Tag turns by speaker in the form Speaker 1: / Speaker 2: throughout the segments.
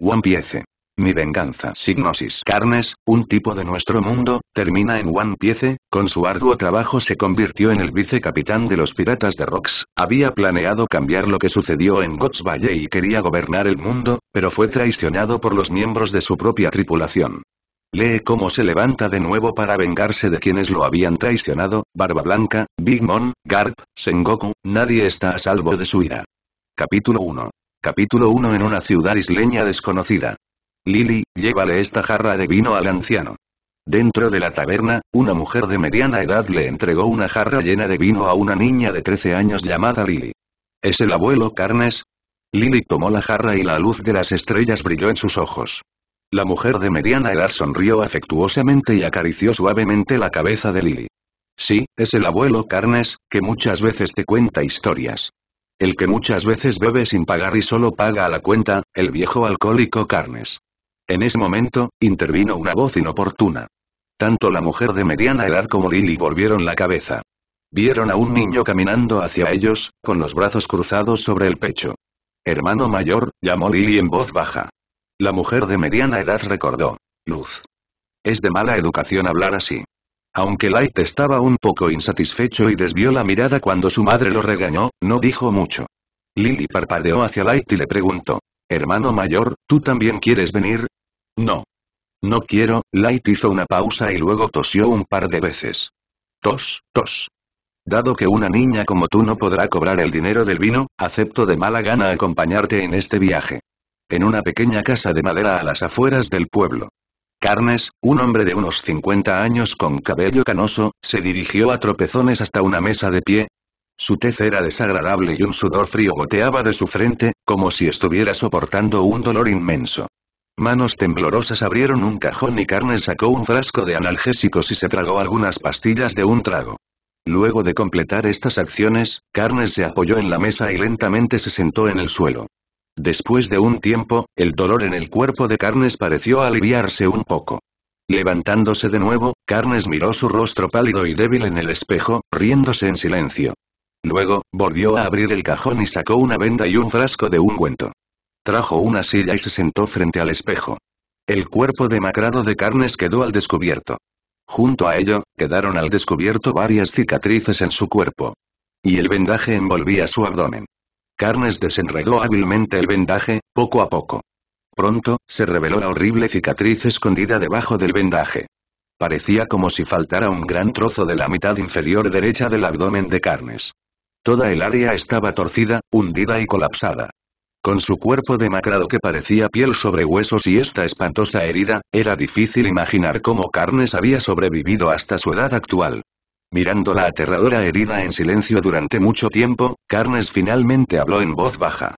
Speaker 1: One Piece. Mi venganza. Signosis Carnes, un tipo de nuestro mundo, termina en One Piece, con su arduo trabajo se convirtió en el vicecapitán de los piratas de Rocks, había planeado cambiar lo que sucedió en God's Valley y quería gobernar el mundo, pero fue traicionado por los miembros de su propia tripulación. Lee cómo se levanta de nuevo para vengarse de quienes lo habían traicionado, Barba Blanca, Big Mom, Garp, Sengoku, nadie está a salvo de su ira. Capítulo 1. Capítulo 1 En una ciudad isleña desconocida. Lily, llévale esta jarra de vino al anciano. Dentro de la taberna, una mujer de mediana edad le entregó una jarra llena de vino a una niña de 13 años llamada Lily. ¿Es el abuelo Carnes? Lily tomó la jarra y la luz de las estrellas brilló en sus ojos. La mujer de mediana edad sonrió afectuosamente y acarició suavemente la cabeza de Lily. Sí, es el abuelo Carnes, que muchas veces te cuenta historias el que muchas veces bebe sin pagar y solo paga a la cuenta, el viejo alcohólico Carnes. En ese momento, intervino una voz inoportuna. Tanto la mujer de mediana edad como Lily volvieron la cabeza. Vieron a un niño caminando hacia ellos, con los brazos cruzados sobre el pecho. Hermano mayor, llamó Lily en voz baja. La mujer de mediana edad recordó. Luz. Es de mala educación hablar así. Aunque Light estaba un poco insatisfecho y desvió la mirada cuando su madre lo regañó, no dijo mucho. Lily parpadeó hacia Light y le preguntó. Hermano mayor, ¿tú también quieres venir? No. No quiero, Light hizo una pausa y luego tosió un par de veces. Tos, tos. Dado que una niña como tú no podrá cobrar el dinero del vino, acepto de mala gana acompañarte en este viaje. En una pequeña casa de madera a las afueras del pueblo. Carnes, un hombre de unos 50 años con cabello canoso, se dirigió a tropezones hasta una mesa de pie. Su tez era desagradable y un sudor frío goteaba de su frente, como si estuviera soportando un dolor inmenso. Manos temblorosas abrieron un cajón y Carnes sacó un frasco de analgésicos y se tragó algunas pastillas de un trago. Luego de completar estas acciones, Carnes se apoyó en la mesa y lentamente se sentó en el suelo. Después de un tiempo, el dolor en el cuerpo de Carnes pareció aliviarse un poco. Levantándose de nuevo, Carnes miró su rostro pálido y débil en el espejo, riéndose en silencio. Luego, volvió a abrir el cajón y sacó una venda y un frasco de ungüento. Trajo una silla y se sentó frente al espejo. El cuerpo demacrado de Carnes quedó al descubierto. Junto a ello, quedaron al descubierto varias cicatrices en su cuerpo. Y el vendaje envolvía su abdomen. Carnes desenredó hábilmente el vendaje, poco a poco. Pronto, se reveló la horrible cicatriz escondida debajo del vendaje. Parecía como si faltara un gran trozo de la mitad inferior derecha del abdomen de Carnes. Toda el área estaba torcida, hundida y colapsada. Con su cuerpo demacrado que parecía piel sobre huesos y esta espantosa herida, era difícil imaginar cómo Carnes había sobrevivido hasta su edad actual. Mirando la aterradora herida en silencio durante mucho tiempo, Carnes finalmente habló en voz baja.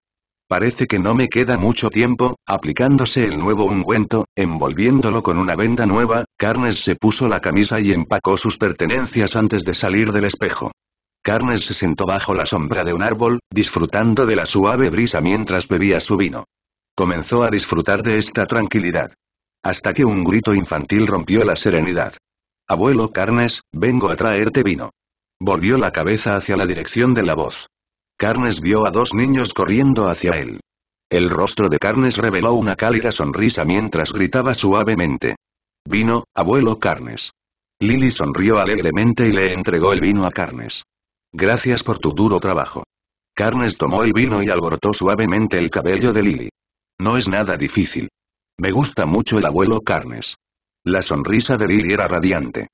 Speaker 1: Parece que no me queda mucho tiempo, aplicándose el nuevo ungüento, envolviéndolo con una venda nueva, Carnes se puso la camisa y empacó sus pertenencias antes de salir del espejo. Carnes se sentó bajo la sombra de un árbol, disfrutando de la suave brisa mientras bebía su vino. Comenzó a disfrutar de esta tranquilidad. Hasta que un grito infantil rompió la serenidad. Abuelo Carnes, vengo a traerte vino. Volvió la cabeza hacia la dirección de la voz. Carnes vio a dos niños corriendo hacia él. El rostro de Carnes reveló una cálida sonrisa mientras gritaba suavemente. Vino, abuelo Carnes. Lily sonrió alegremente y le entregó el vino a Carnes. Gracias por tu duro trabajo. Carnes tomó el vino y alborotó suavemente el cabello de Lily. No es nada difícil. Me gusta mucho el abuelo Carnes. La sonrisa de Lily era radiante.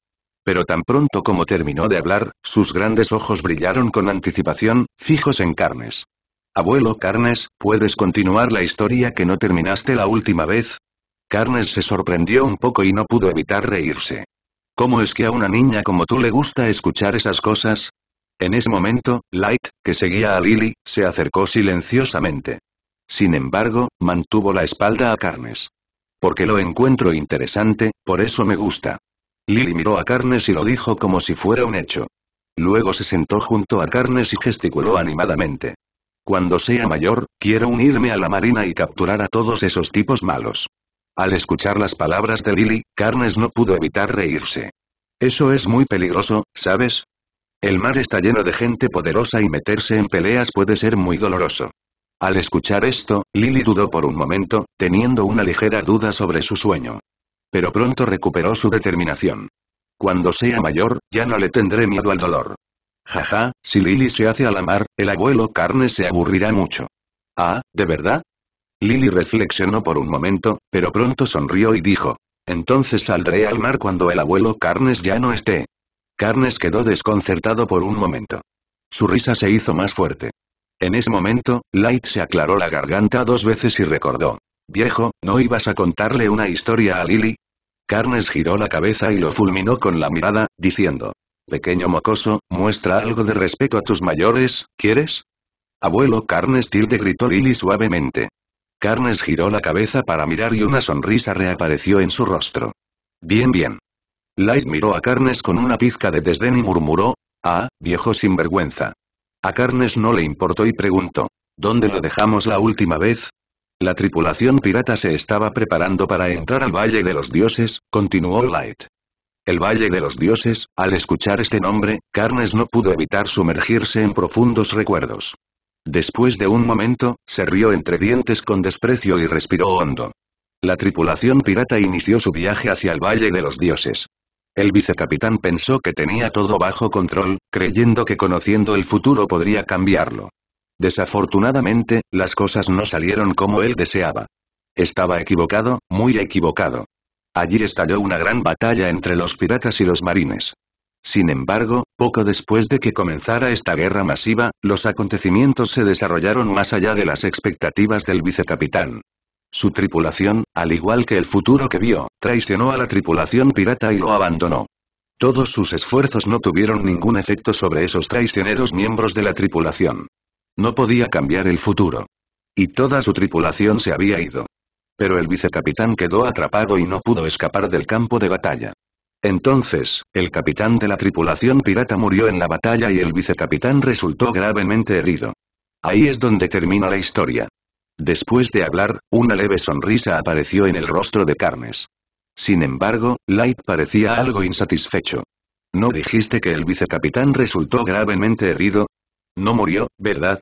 Speaker 1: Pero tan pronto como terminó de hablar, sus grandes ojos brillaron con anticipación, fijos en Carnes. Abuelo Carnes, ¿puedes continuar la historia que no terminaste la última vez? Carnes se sorprendió un poco y no pudo evitar reírse. ¿Cómo es que a una niña como tú le gusta escuchar esas cosas? En ese momento, Light, que seguía a Lily, se acercó silenciosamente. Sin embargo, mantuvo la espalda a Carnes. Porque lo encuentro interesante, por eso me gusta. Lily miró a Carnes y lo dijo como si fuera un hecho. Luego se sentó junto a Carnes y gesticuló animadamente. Cuando sea mayor, quiero unirme a la marina y capturar a todos esos tipos malos. Al escuchar las palabras de Lily, Carnes no pudo evitar reírse. Eso es muy peligroso, ¿sabes? El mar está lleno de gente poderosa y meterse en peleas puede ser muy doloroso. Al escuchar esto, Lily dudó por un momento, teniendo una ligera duda sobre su sueño. Pero pronto recuperó su determinación. Cuando sea mayor, ya no le tendré miedo al dolor. Jaja, si Lily se hace a la mar, el abuelo Carnes se aburrirá mucho. Ah, ¿de verdad? Lily reflexionó por un momento, pero pronto sonrió y dijo. Entonces saldré al mar cuando el abuelo Carnes ya no esté. Carnes quedó desconcertado por un momento. Su risa se hizo más fuerte. En ese momento, Light se aclaró la garganta dos veces y recordó. Viejo, ¿no ibas a contarle una historia a Lily? Carnes giró la cabeza y lo fulminó con la mirada, diciendo. Pequeño mocoso, muestra algo de respeto a tus mayores, ¿quieres? Abuelo Carnes tilde gritó Lily suavemente. Carnes giró la cabeza para mirar y una sonrisa reapareció en su rostro. Bien bien. Light miró a Carnes con una pizca de desdén y murmuró, ah, viejo sinvergüenza. A Carnes no le importó y preguntó. ¿Dónde lo dejamos la última vez? La tripulación pirata se estaba preparando para entrar al Valle de los Dioses, continuó Light. El Valle de los Dioses, al escuchar este nombre, Carnes no pudo evitar sumergirse en profundos recuerdos. Después de un momento, se rió entre dientes con desprecio y respiró hondo. La tripulación pirata inició su viaje hacia el Valle de los Dioses. El vicecapitán pensó que tenía todo bajo control, creyendo que conociendo el futuro podría cambiarlo. Desafortunadamente, las cosas no salieron como él deseaba. Estaba equivocado, muy equivocado. Allí estalló una gran batalla entre los piratas y los marines. Sin embargo, poco después de que comenzara esta guerra masiva, los acontecimientos se desarrollaron más allá de las expectativas del vicecapitán. Su tripulación, al igual que el futuro que vio, traicionó a la tripulación pirata y lo abandonó. Todos sus esfuerzos no tuvieron ningún efecto sobre esos traicioneros miembros de la tripulación. No podía cambiar el futuro. Y toda su tripulación se había ido. Pero el vicecapitán quedó atrapado y no pudo escapar del campo de batalla. Entonces, el capitán de la tripulación pirata murió en la batalla y el vicecapitán resultó gravemente herido. Ahí es donde termina la historia. Después de hablar, una leve sonrisa apareció en el rostro de Carnes. Sin embargo, Light parecía algo insatisfecho. ¿No dijiste que el vicecapitán resultó gravemente herido? No murió, ¿verdad?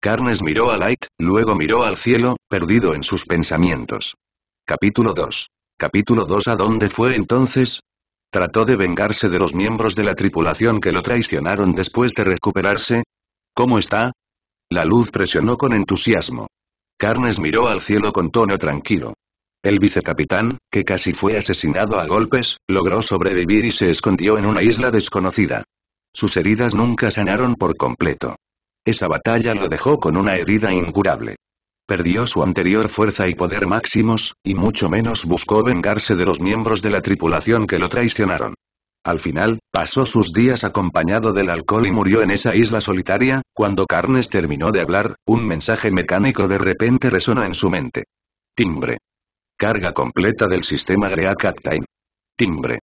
Speaker 1: Carnes miró a Light, luego miró al cielo, perdido en sus pensamientos. Capítulo 2. Capítulo 2 ¿A dónde fue entonces? ¿Trató de vengarse de los miembros de la tripulación que lo traicionaron después de recuperarse? ¿Cómo está? La luz presionó con entusiasmo. Carnes miró al cielo con tono tranquilo. El vicecapitán, que casi fue asesinado a golpes, logró sobrevivir y se escondió en una isla desconocida. Sus heridas nunca sanaron por completo. Esa batalla lo dejó con una herida incurable. Perdió su anterior fuerza y poder máximos, y mucho menos buscó vengarse de los miembros de la tripulación que lo traicionaron. Al final, pasó sus días acompañado del alcohol y murió en esa isla solitaria, cuando Carnes terminó de hablar, un mensaje mecánico de repente resonó en su mente. Timbre. Carga completa del sistema Great Timbre.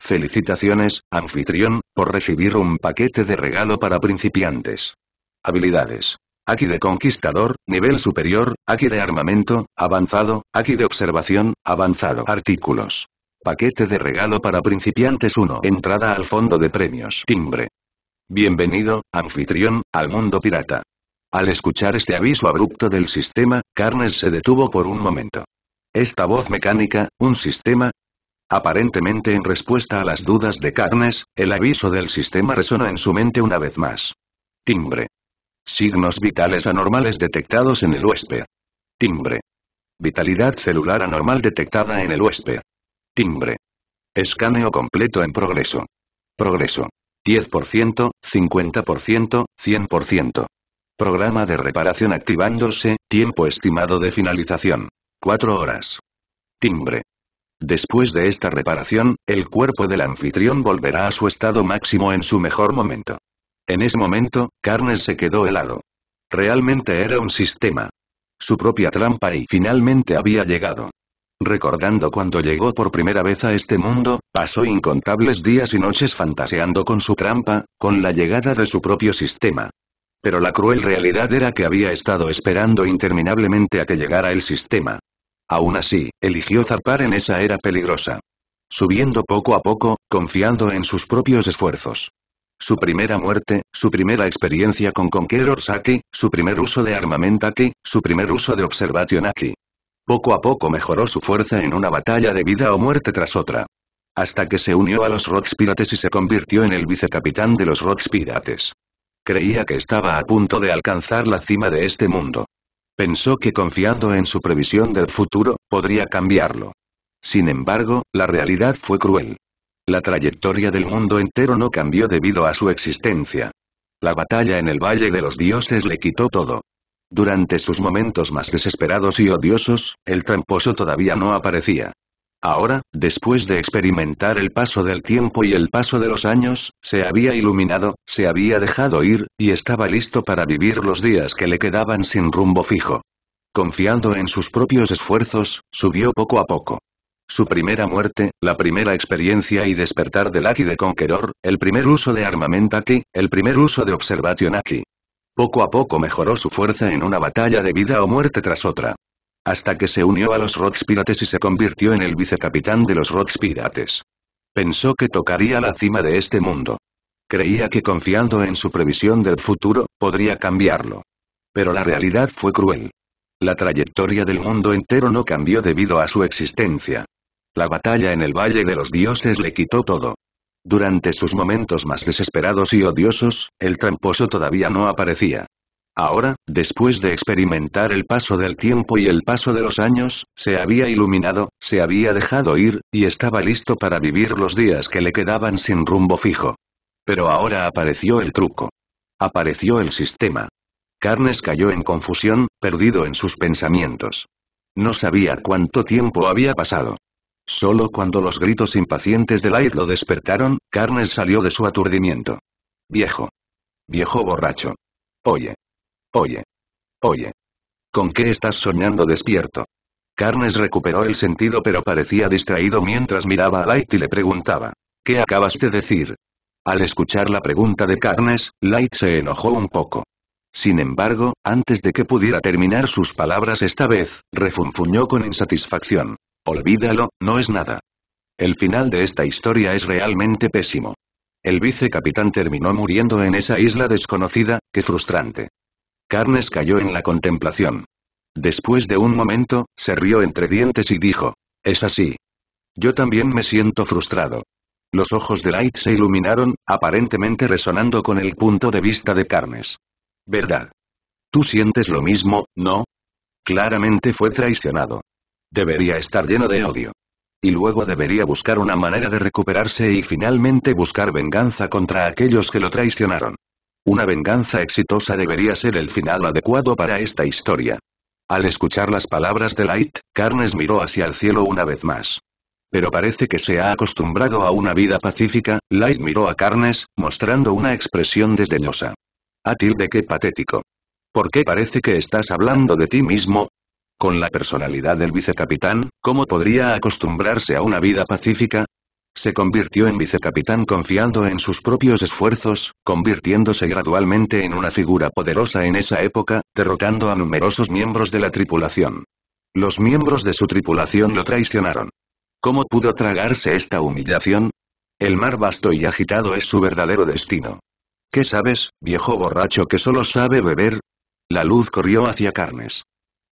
Speaker 1: Felicitaciones, anfitrión, por recibir un paquete de regalo para principiantes. Habilidades. Aquí de conquistador, nivel superior, aquí de armamento, avanzado, aquí de observación, avanzado. Artículos. Paquete de regalo para principiantes 1. Entrada al fondo de premios. Timbre. Bienvenido, anfitrión, al mundo pirata. Al escuchar este aviso abrupto del sistema, Carnes se detuvo por un momento. Esta voz mecánica, un sistema, Aparentemente en respuesta a las dudas de Carnes, el aviso del sistema resonó en su mente una vez más. Timbre. Signos vitales anormales detectados en el huésped. Timbre. Vitalidad celular anormal detectada en el huésped. Timbre. Escaneo completo en progreso. Progreso. 10%, 50%, 100%. Programa de reparación activándose, tiempo estimado de finalización. 4 horas. Timbre. Después de esta reparación, el cuerpo del anfitrión volverá a su estado máximo en su mejor momento. En ese momento, Carnes se quedó helado. Realmente era un sistema. Su propia trampa y finalmente había llegado. Recordando cuando llegó por primera vez a este mundo, pasó incontables días y noches fantaseando con su trampa, con la llegada de su propio sistema. Pero la cruel realidad era que había estado esperando interminablemente a que llegara el sistema. Aún así, eligió zarpar en esa era peligrosa. Subiendo poco a poco, confiando en sus propios esfuerzos. Su primera muerte, su primera experiencia con Conqueror Saki, su primer uso de armamentaki, su primer uso de Observation Aki, poco a poco mejoró su fuerza en una batalla de vida o muerte tras otra. Hasta que se unió a los Rocks y se convirtió en el vicecapitán de los Rocks Creía que estaba a punto de alcanzar la cima de este mundo. Pensó que confiando en su previsión del futuro, podría cambiarlo. Sin embargo, la realidad fue cruel. La trayectoria del mundo entero no cambió debido a su existencia. La batalla en el Valle de los Dioses le quitó todo. Durante sus momentos más desesperados y odiosos, el tramposo todavía no aparecía. Ahora, después de experimentar el paso del tiempo y el paso de los años, se había iluminado, se había dejado ir, y estaba listo para vivir los días que le quedaban sin rumbo fijo. Confiando en sus propios esfuerzos, subió poco a poco. Su primera muerte, la primera experiencia y despertar del Aki de Conqueror, el primer uso de armamentaki, el primer uso de observación Aki, poco a poco mejoró su fuerza en una batalla de vida o muerte tras otra. Hasta que se unió a los Rocks Pirates y se convirtió en el vicecapitán de los Rocks Pirates. Pensó que tocaría la cima de este mundo. Creía que confiando en su previsión del futuro, podría cambiarlo. Pero la realidad fue cruel. La trayectoria del mundo entero no cambió debido a su existencia. La batalla en el Valle de los Dioses le quitó todo. Durante sus momentos más desesperados y odiosos, el tramposo todavía no aparecía. Ahora, después de experimentar el paso del tiempo y el paso de los años, se había iluminado, se había dejado ir, y estaba listo para vivir los días que le quedaban sin rumbo fijo. Pero ahora apareció el truco. Apareció el sistema. Carnes cayó en confusión, perdido en sus pensamientos. No sabía cuánto tiempo había pasado. Solo cuando los gritos impacientes de Light lo despertaron, Carnes salió de su aturdimiento. Viejo. Viejo borracho. Oye. Oye. Oye. ¿Con qué estás soñando despierto? Carnes recuperó el sentido pero parecía distraído mientras miraba a Light y le preguntaba. ¿Qué acabaste de decir? Al escuchar la pregunta de Carnes, Light se enojó un poco. Sin embargo, antes de que pudiera terminar sus palabras esta vez, refunfuñó con insatisfacción. Olvídalo, no es nada. El final de esta historia es realmente pésimo. El vicecapitán terminó muriendo en esa isla desconocida, qué frustrante. Carnes cayó en la contemplación. Después de un momento, se rió entre dientes y dijo, es así. Yo también me siento frustrado. Los ojos de Light se iluminaron, aparentemente resonando con el punto de vista de Carnes. ¿Verdad? Tú sientes lo mismo, ¿no? Claramente fue traicionado. Debería estar lleno de odio. Y luego debería buscar una manera de recuperarse y finalmente buscar venganza contra aquellos que lo traicionaron. Una venganza exitosa debería ser el final adecuado para esta historia. Al escuchar las palabras de Light, Carnes miró hacia el cielo una vez más. Pero parece que se ha acostumbrado a una vida pacífica, Light miró a Carnes, mostrando una expresión desdeñosa. A tilde qué patético. ¿Por qué parece que estás hablando de ti mismo? Con la personalidad del vicecapitán, ¿cómo podría acostumbrarse a una vida pacífica? Se convirtió en vicecapitán confiando en sus propios esfuerzos, convirtiéndose gradualmente en una figura poderosa en esa época, derrotando a numerosos miembros de la tripulación. Los miembros de su tripulación lo traicionaron. ¿Cómo pudo tragarse esta humillación? El mar vasto y agitado es su verdadero destino. ¿Qué sabes, viejo borracho que solo sabe beber? La luz corrió hacia Carnes.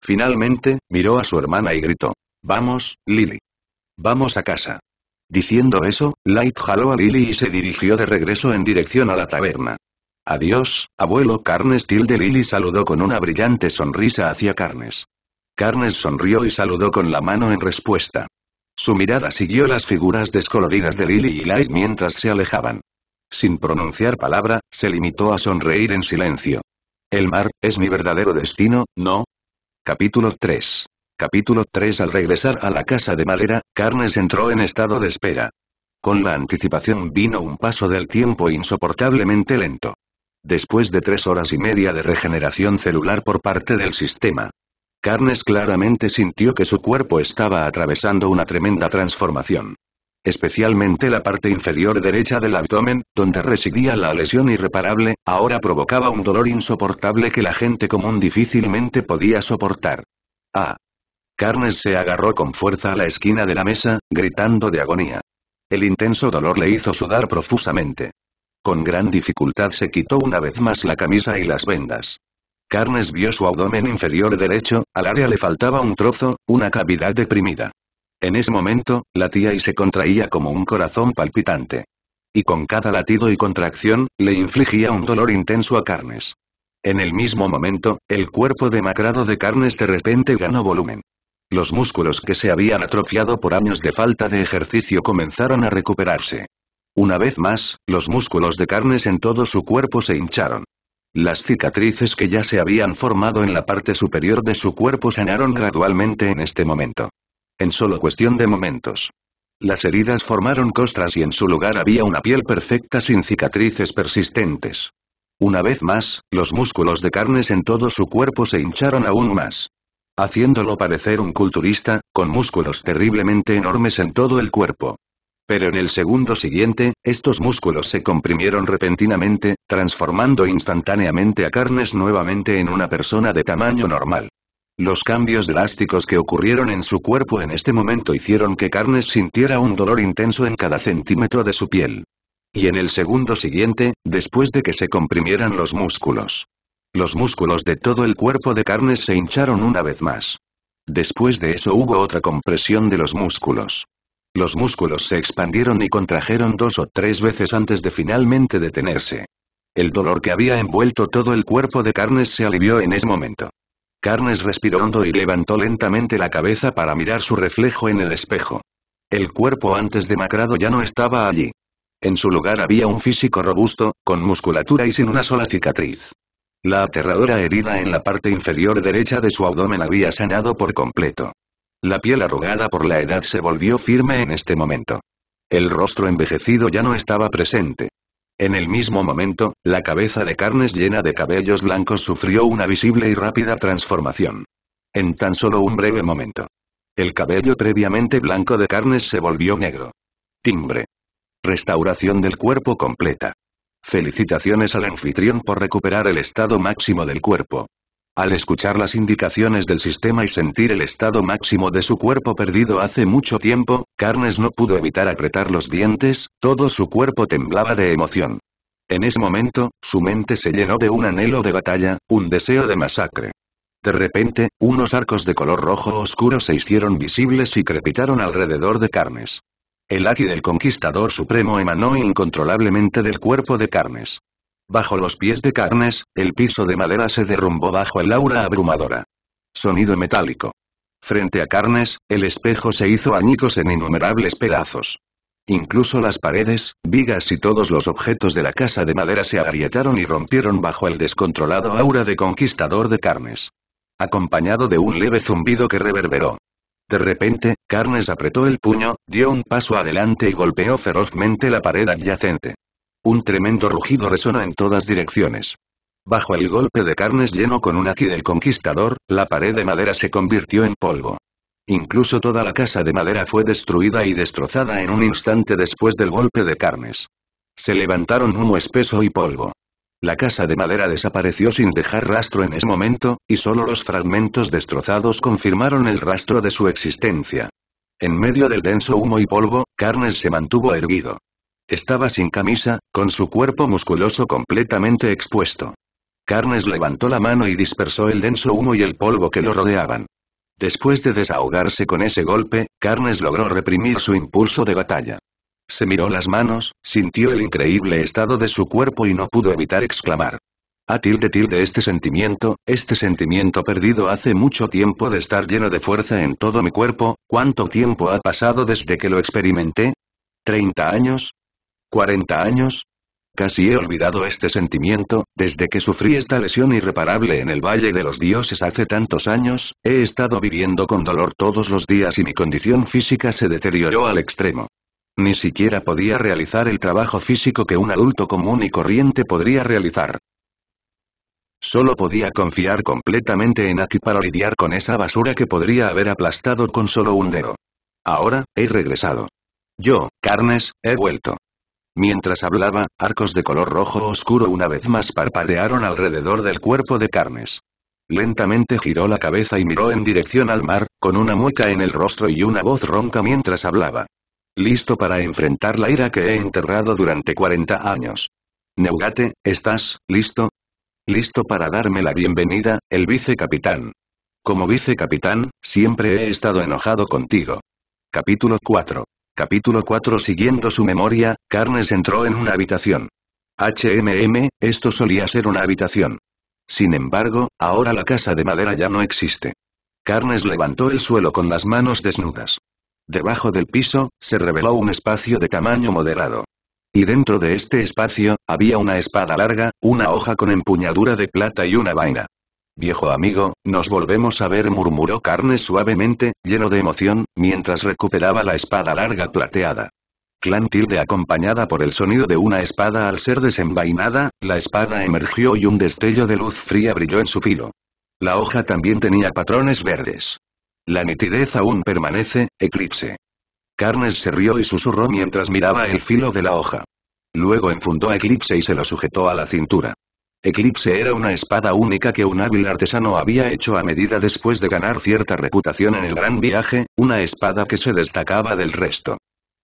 Speaker 1: Finalmente, miró a su hermana y gritó. Vamos, Lily. Vamos a casa. Diciendo eso, Light jaló a Lily y se dirigió de regreso en dirección a la taberna. Adiós, abuelo Carnes tilde Lily saludó con una brillante sonrisa hacia Carnes. Carnes sonrió y saludó con la mano en respuesta. Su mirada siguió las figuras descoloridas de Lily y Light mientras se alejaban. Sin pronunciar palabra, se limitó a sonreír en silencio. El mar, es mi verdadero destino, ¿no? Capítulo 3. Capítulo 3 Al regresar a la casa de madera, Carnes entró en estado de espera. Con la anticipación vino un paso del tiempo insoportablemente lento. Después de tres horas y media de regeneración celular por parte del sistema, Carnes claramente sintió que su cuerpo estaba atravesando una tremenda transformación especialmente la parte inferior derecha del abdomen, donde residía la lesión irreparable, ahora provocaba un dolor insoportable que la gente común difícilmente podía soportar. ¡Ah! Carnes se agarró con fuerza a la esquina de la mesa, gritando de agonía. El intenso dolor le hizo sudar profusamente. Con gran dificultad se quitó una vez más la camisa y las vendas. Carnes vio su abdomen inferior derecho, al área le faltaba un trozo, una cavidad deprimida. En ese momento, latía y se contraía como un corazón palpitante. Y con cada latido y contracción, le infligía un dolor intenso a Carnes. En el mismo momento, el cuerpo demacrado de Carnes de repente ganó volumen. Los músculos que se habían atrofiado por años de falta de ejercicio comenzaron a recuperarse. Una vez más, los músculos de Carnes en todo su cuerpo se hincharon. Las cicatrices que ya se habían formado en la parte superior de su cuerpo sanaron gradualmente en este momento. En solo cuestión de momentos. Las heridas formaron costras y en su lugar había una piel perfecta sin cicatrices persistentes. Una vez más, los músculos de carnes en todo su cuerpo se hincharon aún más. Haciéndolo parecer un culturista, con músculos terriblemente enormes en todo el cuerpo. Pero en el segundo siguiente, estos músculos se comprimieron repentinamente, transformando instantáneamente a carnes nuevamente en una persona de tamaño normal. Los cambios drásticos que ocurrieron en su cuerpo en este momento hicieron que Carnes sintiera un dolor intenso en cada centímetro de su piel. Y en el segundo siguiente, después de que se comprimieran los músculos. Los músculos de todo el cuerpo de Carnes se hincharon una vez más. Después de eso hubo otra compresión de los músculos. Los músculos se expandieron y contrajeron dos o tres veces antes de finalmente detenerse. El dolor que había envuelto todo el cuerpo de Carnes se alivió en ese momento. Carnes respiró hondo y levantó lentamente la cabeza para mirar su reflejo en el espejo. El cuerpo antes demacrado ya no estaba allí. En su lugar había un físico robusto, con musculatura y sin una sola cicatriz. La aterradora herida en la parte inferior derecha de su abdomen había sanado por completo. La piel arrugada por la edad se volvió firme en este momento. El rostro envejecido ya no estaba presente. En el mismo momento, la cabeza de carnes llena de cabellos blancos sufrió una visible y rápida transformación. En tan solo un breve momento. El cabello previamente blanco de carnes se volvió negro. Timbre. Restauración del cuerpo completa. Felicitaciones al anfitrión por recuperar el estado máximo del cuerpo. Al escuchar las indicaciones del sistema y sentir el estado máximo de su cuerpo perdido hace mucho tiempo, Carnes no pudo evitar apretar los dientes, todo su cuerpo temblaba de emoción. En ese momento, su mente se llenó de un anhelo de batalla, un deseo de masacre. De repente, unos arcos de color rojo oscuro se hicieron visibles y crepitaron alrededor de Carnes. El aquí del conquistador supremo emanó incontrolablemente del cuerpo de Carnes. Bajo los pies de Carnes, el piso de madera se derrumbó bajo el aura abrumadora. Sonido metálico. Frente a Carnes, el espejo se hizo añicos en innumerables pedazos. Incluso las paredes, vigas y todos los objetos de la casa de madera se agrietaron y rompieron bajo el descontrolado aura de conquistador de Carnes. Acompañado de un leve zumbido que reverberó. De repente, Carnes apretó el puño, dio un paso adelante y golpeó ferozmente la pared adyacente. Un tremendo rugido resona en todas direcciones. Bajo el golpe de carnes lleno con un aquí del conquistador, la pared de madera se convirtió en polvo. Incluso toda la casa de madera fue destruida y destrozada en un instante después del golpe de carnes. Se levantaron humo espeso y polvo. La casa de madera desapareció sin dejar rastro en ese momento, y solo los fragmentos destrozados confirmaron el rastro de su existencia. En medio del denso humo y polvo, Carnes se mantuvo erguido. Estaba sin camisa, con su cuerpo musculoso completamente expuesto. Carnes levantó la mano y dispersó el denso humo y el polvo que lo rodeaban. Después de desahogarse con ese golpe, Carnes logró reprimir su impulso de batalla. Se miró las manos, sintió el increíble estado de su cuerpo y no pudo evitar exclamar. A tilde tilde este sentimiento, este sentimiento perdido hace mucho tiempo de estar lleno de fuerza en todo mi cuerpo, ¿cuánto tiempo ha pasado desde que lo experimenté? ¿30 años? 40 años? Casi he olvidado este sentimiento, desde que sufrí esta lesión irreparable en el Valle de los Dioses hace tantos años, he estado viviendo con dolor todos los días y mi condición física se deterioró al extremo. Ni siquiera podía realizar el trabajo físico que un adulto común y corriente podría realizar. Solo podía confiar completamente en Aki para lidiar con esa basura que podría haber aplastado con solo un dedo. Ahora, he regresado. Yo, Carnes, he vuelto. Mientras hablaba, arcos de color rojo oscuro una vez más parpadearon alrededor del cuerpo de Carnes. Lentamente giró la cabeza y miró en dirección al mar, con una mueca en el rostro y una voz ronca mientras hablaba. Listo para enfrentar la ira que he enterrado durante 40 años. Neugate, ¿estás listo? Listo para darme la bienvenida, el vicecapitán. Como vicecapitán, siempre he estado enojado contigo. Capítulo 4. Capítulo 4 Siguiendo su memoria, Carnes entró en una habitación. HMM, esto solía ser una habitación. Sin embargo, ahora la casa de madera ya no existe. Carnes levantó el suelo con las manos desnudas. Debajo del piso, se reveló un espacio de tamaño moderado. Y dentro de este espacio, había una espada larga, una hoja con empuñadura de plata y una vaina. Viejo amigo, nos volvemos a ver murmuró Carnes suavemente, lleno de emoción, mientras recuperaba la espada larga plateada. Clan Tilde acompañada por el sonido de una espada al ser desenvainada, la espada emergió y un destello de luz fría brilló en su filo. La hoja también tenía patrones verdes. La nitidez aún permanece, eclipse. Carnes se rió y susurró mientras miraba el filo de la hoja. Luego enfundó Eclipse y se lo sujetó a la cintura. Eclipse era una espada única que un hábil artesano había hecho a medida después de ganar cierta reputación en el gran viaje, una espada que se destacaba del resto.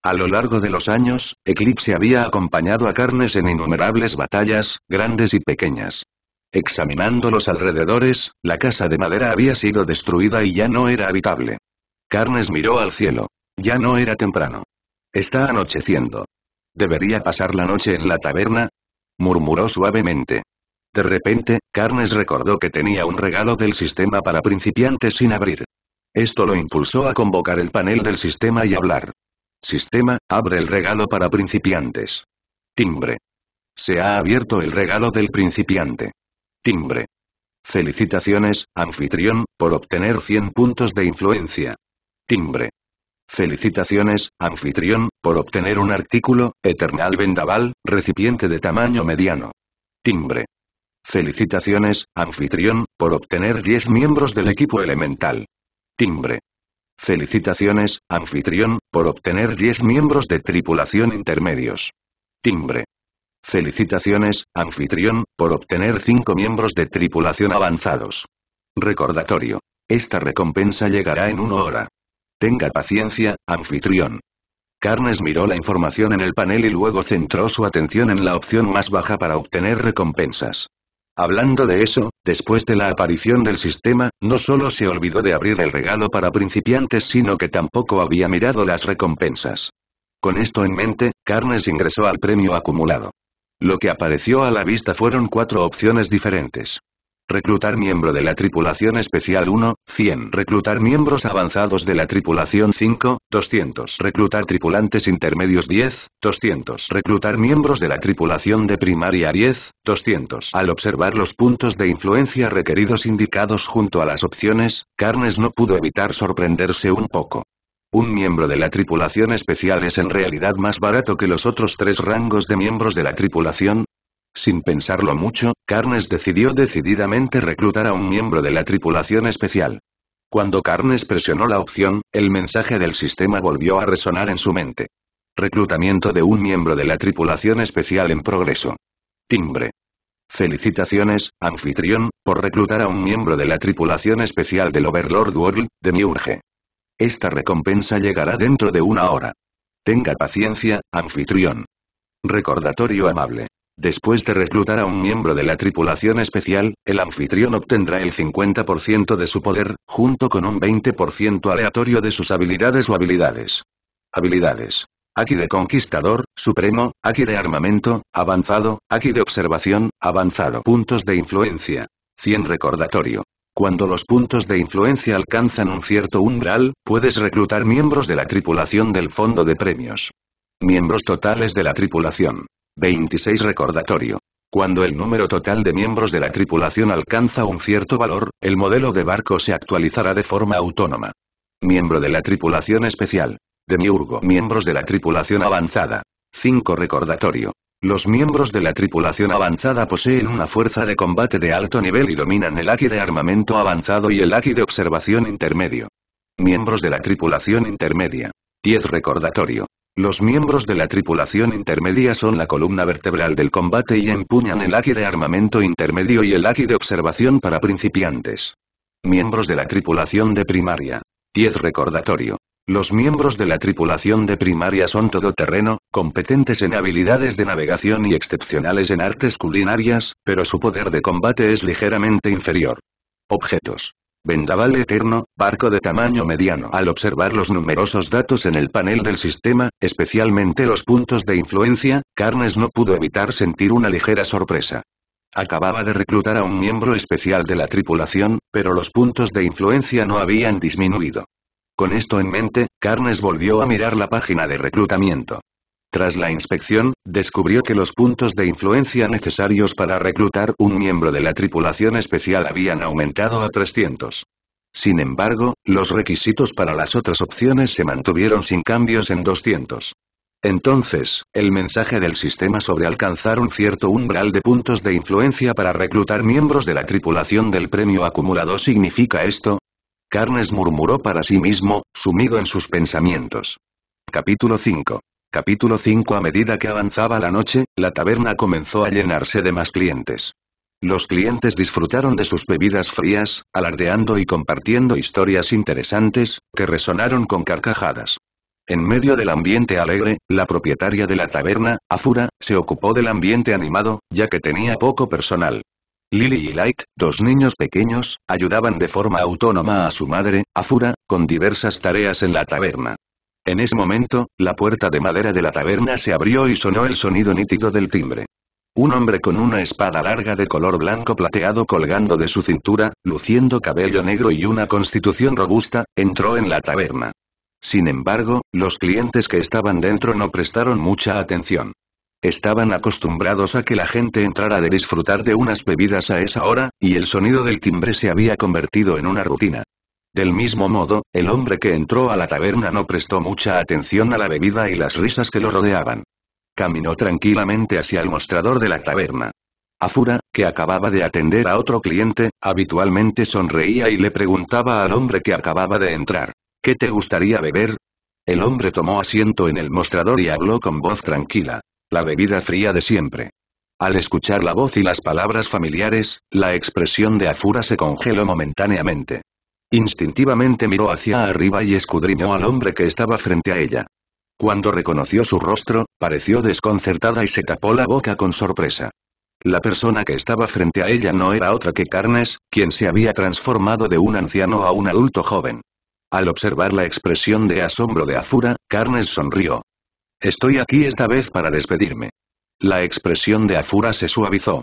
Speaker 1: A lo largo de los años, Eclipse había acompañado a Carnes en innumerables batallas, grandes y pequeñas. Examinando los alrededores, la casa de madera había sido destruida y ya no era habitable. Carnes miró al cielo. Ya no era temprano. Está anocheciendo. ¿Debería pasar la noche en la taberna? murmuró suavemente. De repente, Carnes recordó que tenía un regalo del sistema para principiantes sin abrir. Esto lo impulsó a convocar el panel del sistema y hablar. Sistema, abre el regalo para principiantes. Timbre. Se ha abierto el regalo del principiante. Timbre. Felicitaciones, anfitrión, por obtener 100 puntos de influencia. Timbre. Felicitaciones, anfitrión, por obtener un artículo, Eternal Vendaval, recipiente de tamaño mediano. Timbre. Felicitaciones, anfitrión, por obtener 10 miembros del equipo elemental. Timbre. Felicitaciones, anfitrión, por obtener 10 miembros de tripulación intermedios. Timbre. Felicitaciones, anfitrión, por obtener 5 miembros de tripulación avanzados. Recordatorio. Esta recompensa llegará en una hora. Tenga paciencia, anfitrión. Carnes miró la información en el panel y luego centró su atención en la opción más baja para obtener recompensas. Hablando de eso, después de la aparición del sistema, no solo se olvidó de abrir el regalo para principiantes sino que tampoco había mirado las recompensas. Con esto en mente, Carnes ingresó al premio acumulado. Lo que apareció a la vista fueron cuatro opciones diferentes. Reclutar miembro de la tripulación especial 1, 100. Reclutar miembros avanzados de la tripulación 5, 200. Reclutar tripulantes intermedios 10, 200. Reclutar miembros de la tripulación de primaria 10, 200. Al observar los puntos de influencia requeridos indicados junto a las opciones, Carnes no pudo evitar sorprenderse un poco. Un miembro de la tripulación especial es en realidad más barato que los otros tres rangos de miembros de la tripulación, sin pensarlo mucho, Carnes decidió decididamente reclutar a un miembro de la tripulación especial. Cuando Carnes presionó la opción, el mensaje del sistema volvió a resonar en su mente. Reclutamiento de un miembro de la tripulación especial en progreso. Timbre. Felicitaciones, anfitrión, por reclutar a un miembro de la tripulación especial del Overlord World, de Miurge. Esta recompensa llegará dentro de una hora. Tenga paciencia, anfitrión. Recordatorio amable. Después de reclutar a un miembro de la tripulación especial, el anfitrión obtendrá el 50% de su poder, junto con un 20% aleatorio de sus habilidades o habilidades. Habilidades. Aquí de conquistador, supremo, aquí de armamento, avanzado, aquí de observación, avanzado. Puntos de influencia. 100 recordatorio. Cuando los puntos de influencia alcanzan un cierto umbral, puedes reclutar miembros de la tripulación del fondo de premios. Miembros totales de la tripulación. 26 Recordatorio. Cuando el número total de miembros de la tripulación alcanza un cierto valor, el modelo de barco se actualizará de forma autónoma. Miembro de la tripulación especial. Demiurgo. Miembros de la tripulación avanzada. 5 Recordatorio. Los miembros de la tripulación avanzada poseen una fuerza de combate de alto nivel y dominan el aquí de armamento avanzado y el aquí de observación intermedio. Miembros de la tripulación intermedia. 10 Recordatorio. Los miembros de la tripulación intermedia son la columna vertebral del combate y empuñan el Aki de armamento intermedio y el haki de observación para principiantes. Miembros de la tripulación de primaria. 10 recordatorio. Los miembros de la tripulación de primaria son todoterreno, competentes en habilidades de navegación y excepcionales en artes culinarias, pero su poder de combate es ligeramente inferior. Objetos. Vendaval Eterno, barco de tamaño mediano. Al observar los numerosos datos en el panel del sistema, especialmente los puntos de influencia, Carnes no pudo evitar sentir una ligera sorpresa. Acababa de reclutar a un miembro especial de la tripulación, pero los puntos de influencia no habían disminuido. Con esto en mente, Carnes volvió a mirar la página de reclutamiento. Tras la inspección, descubrió que los puntos de influencia necesarios para reclutar un miembro de la tripulación especial habían aumentado a 300. Sin embargo, los requisitos para las otras opciones se mantuvieron sin cambios en 200. Entonces, el mensaje del sistema sobre alcanzar un cierto umbral de puntos de influencia para reclutar miembros de la tripulación del premio acumulado significa esto. Carnes murmuró para sí mismo, sumido en sus pensamientos. Capítulo 5 Capítulo 5 A medida que avanzaba la noche, la taberna comenzó a llenarse de más clientes. Los clientes disfrutaron de sus bebidas frías, alardeando y compartiendo historias interesantes, que resonaron con carcajadas. En medio del ambiente alegre, la propietaria de la taberna, Afura, se ocupó del ambiente animado, ya que tenía poco personal. Lily y Light, dos niños pequeños, ayudaban de forma autónoma a su madre, Afura, con diversas tareas en la taberna. En ese momento, la puerta de madera de la taberna se abrió y sonó el sonido nítido del timbre. Un hombre con una espada larga de color blanco plateado colgando de su cintura, luciendo cabello negro y una constitución robusta, entró en la taberna. Sin embargo, los clientes que estaban dentro no prestaron mucha atención. Estaban acostumbrados a que la gente entrara de disfrutar de unas bebidas a esa hora, y el sonido del timbre se había convertido en una rutina. Del mismo modo, el hombre que entró a la taberna no prestó mucha atención a la bebida y las risas que lo rodeaban. Caminó tranquilamente hacia el mostrador de la taberna. Afura, que acababa de atender a otro cliente, habitualmente sonreía y le preguntaba al hombre que acababa de entrar, ¿qué te gustaría beber? El hombre tomó asiento en el mostrador y habló con voz tranquila, la bebida fría de siempre. Al escuchar la voz y las palabras familiares, la expresión de Afura se congeló momentáneamente. Instintivamente miró hacia arriba y escudriñó al hombre que estaba frente a ella. Cuando reconoció su rostro, pareció desconcertada y se tapó la boca con sorpresa. La persona que estaba frente a ella no era otra que Carnes, quien se había transformado de un anciano a un adulto joven. Al observar la expresión de asombro de Azura, Carnes sonrió. Estoy aquí esta vez para despedirme. La expresión de Azura se suavizó.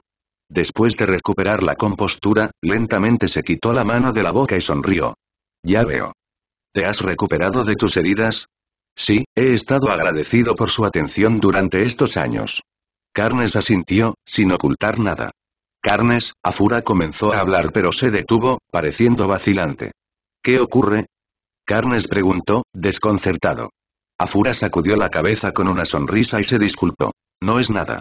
Speaker 1: Después de recuperar la compostura, lentamente se quitó la mano de la boca y sonrió. Ya veo. ¿Te has recuperado de tus heridas? Sí, he estado agradecido por su atención durante estos años. Carnes asintió, sin ocultar nada. Carnes, Afura comenzó a hablar pero se detuvo, pareciendo vacilante. ¿Qué ocurre? Carnes preguntó, desconcertado. Afura sacudió la cabeza con una sonrisa y se disculpó. No es nada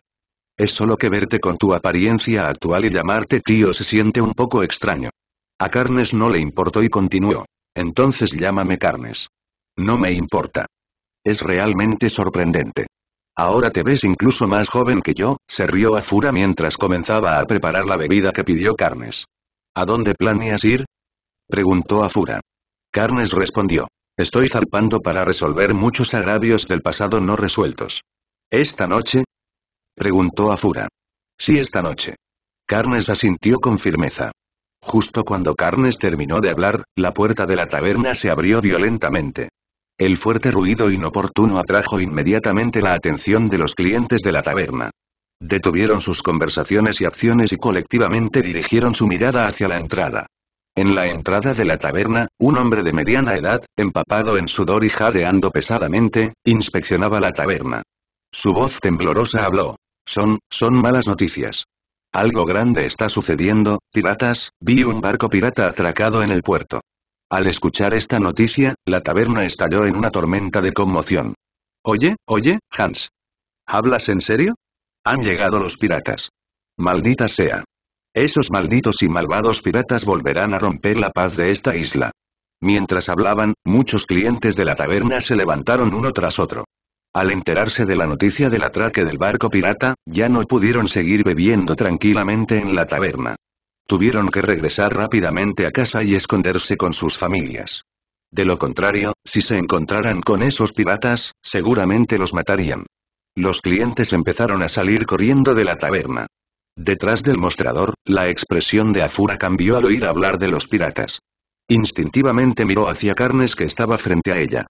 Speaker 1: es solo que verte con tu apariencia actual y llamarte tío se siente un poco extraño. A Carnes no le importó y continuó. Entonces llámame Carnes. No me importa. Es realmente sorprendente. Ahora te ves incluso más joven que yo, se rió a Fura mientras comenzaba a preparar la bebida que pidió Carnes. ¿A dónde planeas ir? Preguntó a Fura. Carnes respondió. Estoy zarpando para resolver muchos agravios del pasado no resueltos. Esta noche, Preguntó a Fura. Sí esta noche. Carnes asintió con firmeza. Justo cuando Carnes terminó de hablar, la puerta de la taberna se abrió violentamente. El fuerte ruido inoportuno atrajo inmediatamente la atención de los clientes de la taberna. Detuvieron sus conversaciones y acciones y colectivamente dirigieron su mirada hacia la entrada. En la entrada de la taberna, un hombre de mediana edad, empapado en sudor y jadeando pesadamente, inspeccionaba la taberna. Su voz temblorosa habló. Son, son malas noticias. Algo grande está sucediendo, piratas, vi un barco pirata atracado en el puerto. Al escuchar esta noticia, la taberna estalló en una tormenta de conmoción. Oye, oye, Hans. ¿Hablas en serio? Han llegado los piratas. Maldita sea. Esos malditos y malvados piratas volverán a romper la paz de esta isla. Mientras hablaban, muchos clientes de la taberna se levantaron uno tras otro. Al enterarse de la noticia del atraque del barco pirata, ya no pudieron seguir bebiendo tranquilamente en la taberna. Tuvieron que regresar rápidamente a casa y esconderse con sus familias. De lo contrario, si se encontraran con esos piratas, seguramente los matarían. Los clientes empezaron a salir corriendo de la taberna. Detrás del mostrador, la expresión de Afura cambió al oír hablar de los piratas. Instintivamente miró hacia Carnes que estaba frente a ella.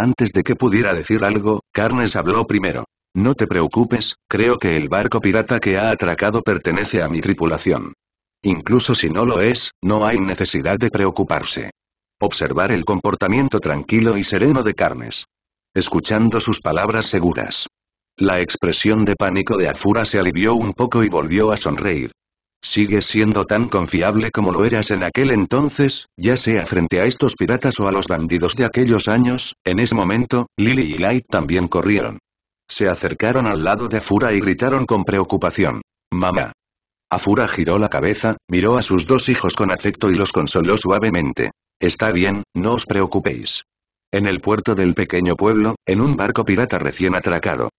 Speaker 1: Antes de que pudiera decir algo, Carnes habló primero. No te preocupes, creo que el barco pirata que ha atracado pertenece a mi tripulación. Incluso si no lo es, no hay necesidad de preocuparse. Observar el comportamiento tranquilo y sereno de Carnes. Escuchando sus palabras seguras. La expresión de pánico de Afura se alivió un poco y volvió a sonreír. Sigues siendo tan confiable como lo eras en aquel entonces, ya sea frente a estos piratas o a los bandidos de aquellos años, en ese momento, Lily y Light también corrieron. Se acercaron al lado de Afura y gritaron con preocupación. Mamá. Afura giró la cabeza, miró a sus dos hijos con afecto y los consoló suavemente. Está bien, no os preocupéis. En el puerto del pequeño pueblo, en un barco pirata recién atracado,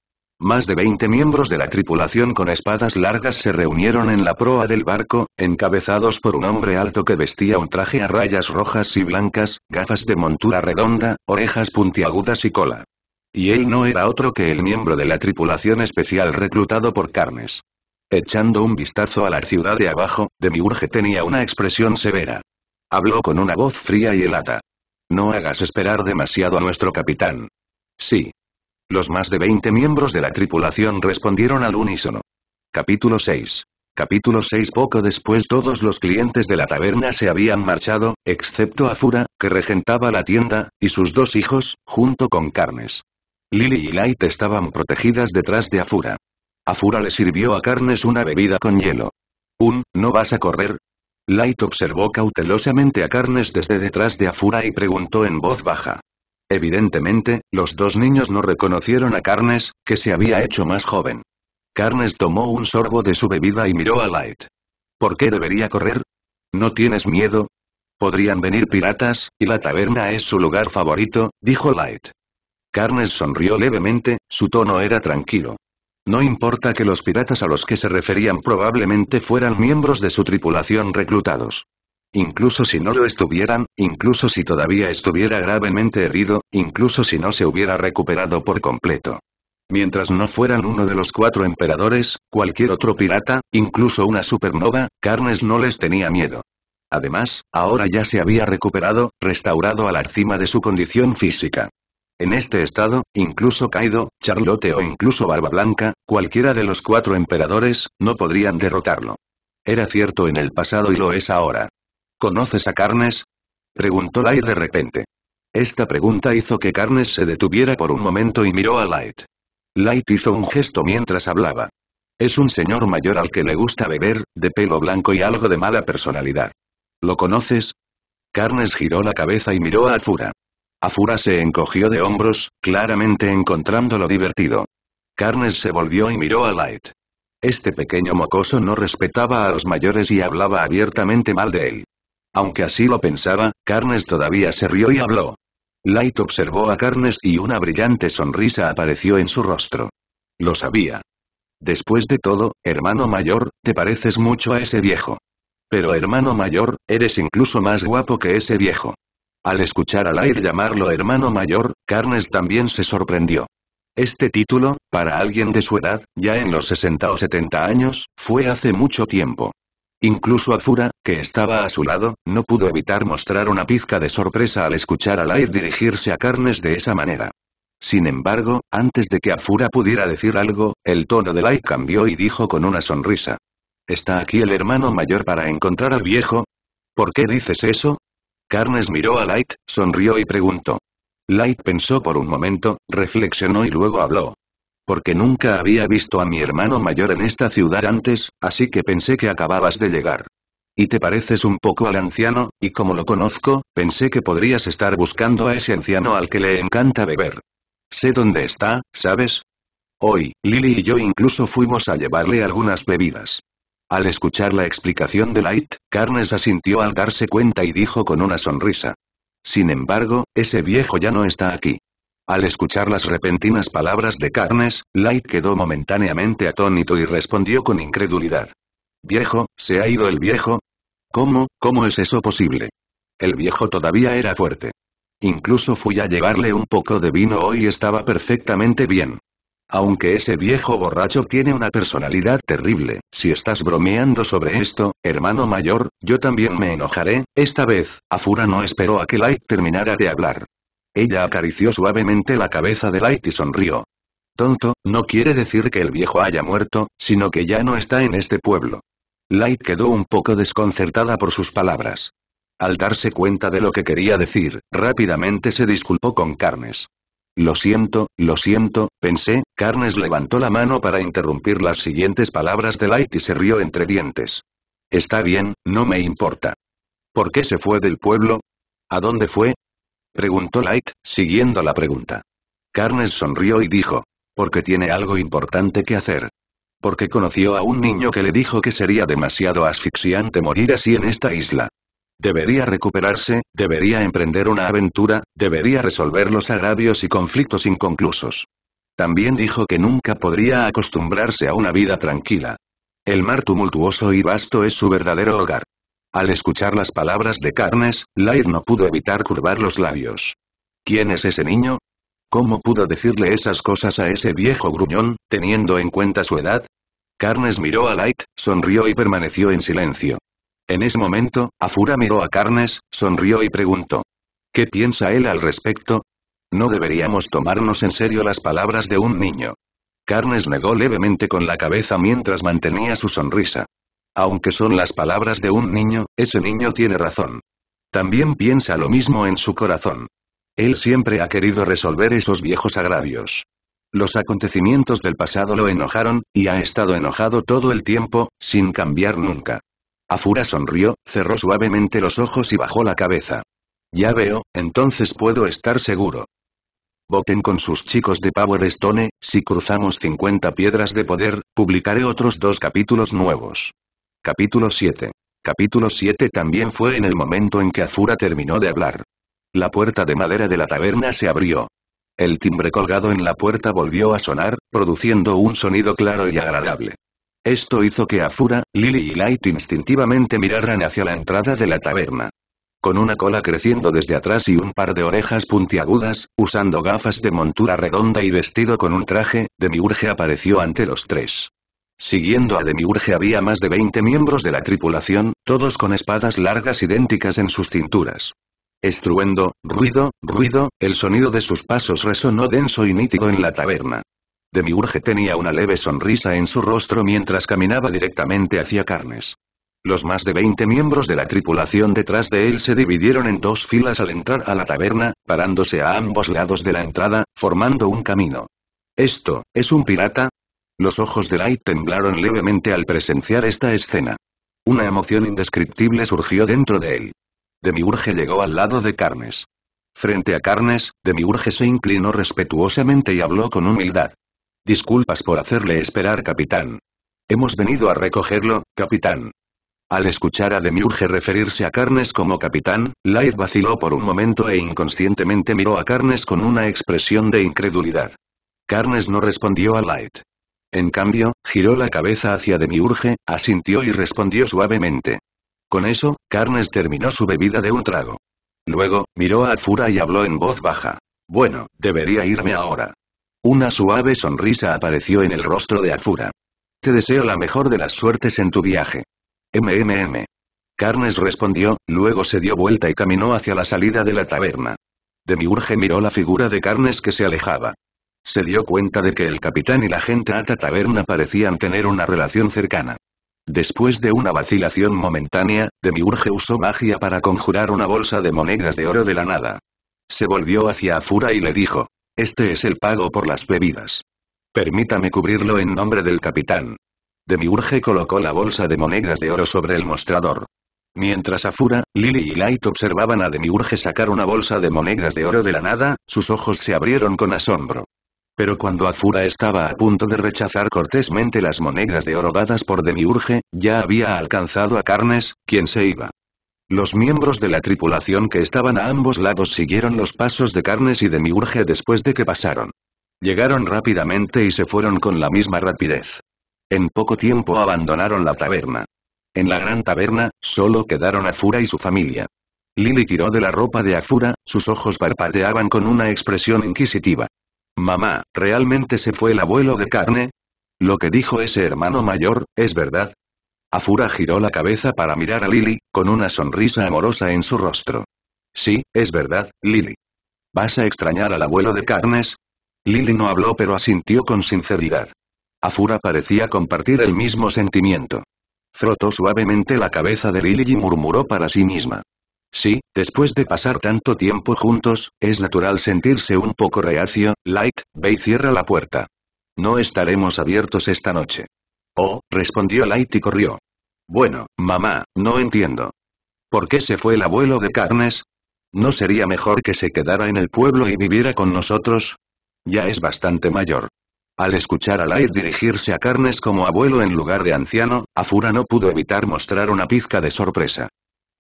Speaker 1: más de 20 miembros de la tripulación con espadas largas se reunieron en la proa del barco, encabezados por un hombre alto que vestía un traje a rayas rojas y blancas, gafas de montura redonda, orejas puntiagudas y cola. Y él no era otro que el miembro de la tripulación especial reclutado por Carnes. Echando un vistazo a la ciudad de abajo, Demiurge tenía una expresión severa. Habló con una voz fría y helada. No hagas esperar demasiado a nuestro capitán. Sí, los más de 20 miembros de la tripulación respondieron al unísono. Capítulo 6. Capítulo 6 Poco después todos los clientes de la taberna se habían marchado, excepto Afura, que regentaba la tienda, y sus dos hijos, junto con Carnes. Lily y Light estaban protegidas detrás de Afura. Afura le sirvió a Carnes una bebida con hielo. Un, ¿no vas a correr? Light observó cautelosamente a Carnes desde detrás de Afura y preguntó en voz baja. Evidentemente, los dos niños no reconocieron a Carnes, que se había hecho más joven. Carnes tomó un sorbo de su bebida y miró a Light. ¿Por qué debería correr? ¿No tienes miedo? Podrían venir piratas, y la taberna es su lugar favorito, dijo Light. Carnes sonrió levemente, su tono era tranquilo. No importa que los piratas a los que se referían probablemente fueran miembros de su tripulación reclutados. Incluso si no lo estuvieran, incluso si todavía estuviera gravemente herido, incluso si no se hubiera recuperado por completo. Mientras no fueran uno de los cuatro emperadores, cualquier otro pirata, incluso una supernova, Carnes no les tenía miedo. Además, ahora ya se había recuperado, restaurado a la cima de su condición física. En este estado, incluso Kaido, Charlotte o incluso Barba Blanca, cualquiera de los cuatro emperadores, no podrían derrotarlo. Era cierto en el pasado y lo es ahora. ¿Conoces a Carnes? Preguntó Light de repente. Esta pregunta hizo que Carnes se detuviera por un momento y miró a Light. Light hizo un gesto mientras hablaba. Es un señor mayor al que le gusta beber, de pelo blanco y algo de mala personalidad. ¿Lo conoces? Carnes giró la cabeza y miró a Afura. Afura se encogió de hombros, claramente encontrándolo divertido. Carnes se volvió y miró a Light. Este pequeño mocoso no respetaba a los mayores y hablaba abiertamente mal de él. Aunque así lo pensaba, Carnes todavía se rió y habló. Light observó a Carnes y una brillante sonrisa apareció en su rostro. Lo sabía. Después de todo, hermano mayor, te pareces mucho a ese viejo. Pero hermano mayor, eres incluso más guapo que ese viejo. Al escuchar a Light llamarlo hermano mayor, Carnes también se sorprendió. Este título, para alguien de su edad, ya en los 60 o 70 años, fue hace mucho tiempo. Incluso Afura, que estaba a su lado, no pudo evitar mostrar una pizca de sorpresa al escuchar a Light dirigirse a Carnes de esa manera. Sin embargo, antes de que Afura pudiera decir algo, el tono de Light cambió y dijo con una sonrisa. ¿Está aquí el hermano mayor para encontrar al viejo? ¿Por qué dices eso? Carnes miró a Light, sonrió y preguntó. Light pensó por un momento, reflexionó y luego habló porque nunca había visto a mi hermano mayor en esta ciudad antes, así que pensé que acababas de llegar. Y te pareces un poco al anciano, y como lo conozco, pensé que podrías estar buscando a ese anciano al que le encanta beber. Sé dónde está, ¿sabes? Hoy, Lily y yo incluso fuimos a llevarle algunas bebidas. Al escuchar la explicación de Light, Carnes asintió al darse cuenta y dijo con una sonrisa. Sin embargo, ese viejo ya no está aquí. Al escuchar las repentinas palabras de Carnes, Light quedó momentáneamente atónito y respondió con incredulidad. Viejo, ¿se ha ido el viejo? ¿Cómo, cómo es eso posible? El viejo todavía era fuerte. Incluso fui a llevarle un poco de vino hoy y estaba perfectamente bien. Aunque ese viejo borracho tiene una personalidad terrible, si estás bromeando sobre esto, hermano mayor, yo también me enojaré, esta vez, Afura no esperó a que Light terminara de hablar, ella acarició suavemente la cabeza de Light y sonrió. Tonto, no quiere decir que el viejo haya muerto, sino que ya no está en este pueblo. Light quedó un poco desconcertada por sus palabras. Al darse cuenta de lo que quería decir, rápidamente se disculpó con Carnes. Lo siento, lo siento, pensé, Carnes levantó la mano para interrumpir las siguientes palabras de Light y se rió entre dientes. Está bien, no me importa. ¿Por qué se fue del pueblo? ¿A dónde fue? Preguntó Light, siguiendo la pregunta. Carnes sonrió y dijo. Porque tiene algo importante que hacer. Porque conoció a un niño que le dijo que sería demasiado asfixiante morir así en esta isla. Debería recuperarse, debería emprender una aventura, debería resolver los agravios y conflictos inconclusos. También dijo que nunca podría acostumbrarse a una vida tranquila. El mar tumultuoso y vasto es su verdadero hogar. Al escuchar las palabras de Carnes, Light no pudo evitar curvar los labios. ¿Quién es ese niño? ¿Cómo pudo decirle esas cosas a ese viejo gruñón, teniendo en cuenta su edad? Carnes miró a Light, sonrió y permaneció en silencio. En ese momento, Afura miró a Carnes, sonrió y preguntó. ¿Qué piensa él al respecto? No deberíamos tomarnos en serio las palabras de un niño. Carnes negó levemente con la cabeza mientras mantenía su sonrisa. Aunque son las palabras de un niño, ese niño tiene razón. También piensa lo mismo en su corazón. Él siempre ha querido resolver esos viejos agravios. Los acontecimientos del pasado lo enojaron, y ha estado enojado todo el tiempo, sin cambiar nunca. Afura sonrió, cerró suavemente los ojos y bajó la cabeza. Ya veo, entonces puedo estar seguro. Voten con sus chicos de Power Stone, si cruzamos 50 piedras de poder, publicaré otros dos capítulos nuevos. Capítulo 7. Capítulo 7 también fue en el momento en que Azura terminó de hablar. La puerta de madera de la taberna se abrió. El timbre colgado en la puerta volvió a sonar, produciendo un sonido claro y agradable. Esto hizo que Azura, Lily y Light instintivamente miraran hacia la entrada de la taberna. Con una cola creciendo desde atrás y un par de orejas puntiagudas, usando gafas de montura redonda y vestido con un traje, Demiurge apareció ante los tres. Siguiendo a Demiurge había más de 20 miembros de la tripulación, todos con espadas largas idénticas en sus cinturas. Estruendo, ruido, ruido, el sonido de sus pasos resonó denso y nítido en la taberna. Demiurge tenía una leve sonrisa en su rostro mientras caminaba directamente hacia Carnes. Los más de 20 miembros de la tripulación detrás de él se dividieron en dos filas al entrar a la taberna, parándose a ambos lados de la entrada, formando un camino. Esto, es un pirata, los ojos de Light temblaron levemente al presenciar esta escena. Una emoción indescriptible surgió dentro de él. Demiurge llegó al lado de Carnes. Frente a Carnes, Demiurge se inclinó respetuosamente y habló con humildad. Disculpas por hacerle esperar, capitán. Hemos venido a recogerlo, capitán. Al escuchar a Demiurge referirse a Carnes como capitán, Light vaciló por un momento e inconscientemente miró a Carnes con una expresión de incredulidad. Carnes no respondió a Light. En cambio, giró la cabeza hacia Demiurge, asintió y respondió suavemente. Con eso, Carnes terminó su bebida de un trago. Luego, miró a Azura y habló en voz baja. Bueno, debería irme ahora. Una suave sonrisa apareció en el rostro de Afura. Te deseo la mejor de las suertes en tu viaje. MMM. Carnes respondió, luego se dio vuelta y caminó hacia la salida de la taberna. Demiurge miró la figura de Carnes que se alejaba se dio cuenta de que el capitán y la gente Ata Taberna parecían tener una relación cercana. Después de una vacilación momentánea, Demiurge usó magia para conjurar una bolsa de monedas de oro de la nada. Se volvió hacia Afura y le dijo, «Este es el pago por las bebidas. Permítame cubrirlo en nombre del capitán». Demiurge colocó la bolsa de monedas de oro sobre el mostrador. Mientras Afura, Lily y Light observaban a Demiurge sacar una bolsa de monedas de oro de la nada, sus ojos se abrieron con asombro. Pero cuando Azura estaba a punto de rechazar cortésmente las monedas de oro dadas por Demiurge, ya había alcanzado a Carnes, quien se iba. Los miembros de la tripulación que estaban a ambos lados siguieron los pasos de Carnes y Demiurge después de que pasaron. Llegaron rápidamente y se fueron con la misma rapidez. En poco tiempo abandonaron la taberna. En la gran taberna, solo quedaron Azura y su familia. Lily tiró de la ropa de Azura, sus ojos parpadeaban con una expresión inquisitiva. Mamá, ¿realmente se fue el abuelo de carne? Lo que dijo ese hermano mayor, ¿es verdad? Afura giró la cabeza para mirar a Lily, con una sonrisa amorosa en su rostro. Sí, es verdad, Lily. ¿Vas a extrañar al abuelo de carnes? Lily no habló pero asintió con sinceridad. Afura parecía compartir el mismo sentimiento. Frotó suavemente la cabeza de Lily y murmuró para sí misma. Sí, después de pasar tanto tiempo juntos, es natural sentirse un poco reacio, Light, ve y cierra la puerta. No estaremos abiertos esta noche. Oh, respondió Light y corrió. Bueno, mamá, no entiendo. ¿Por qué se fue el abuelo de carnes? ¿No sería mejor que se quedara en el pueblo y viviera con nosotros? Ya es bastante mayor. Al escuchar a Light dirigirse a Carnes como abuelo en lugar de anciano, Afura no pudo evitar mostrar una pizca de sorpresa.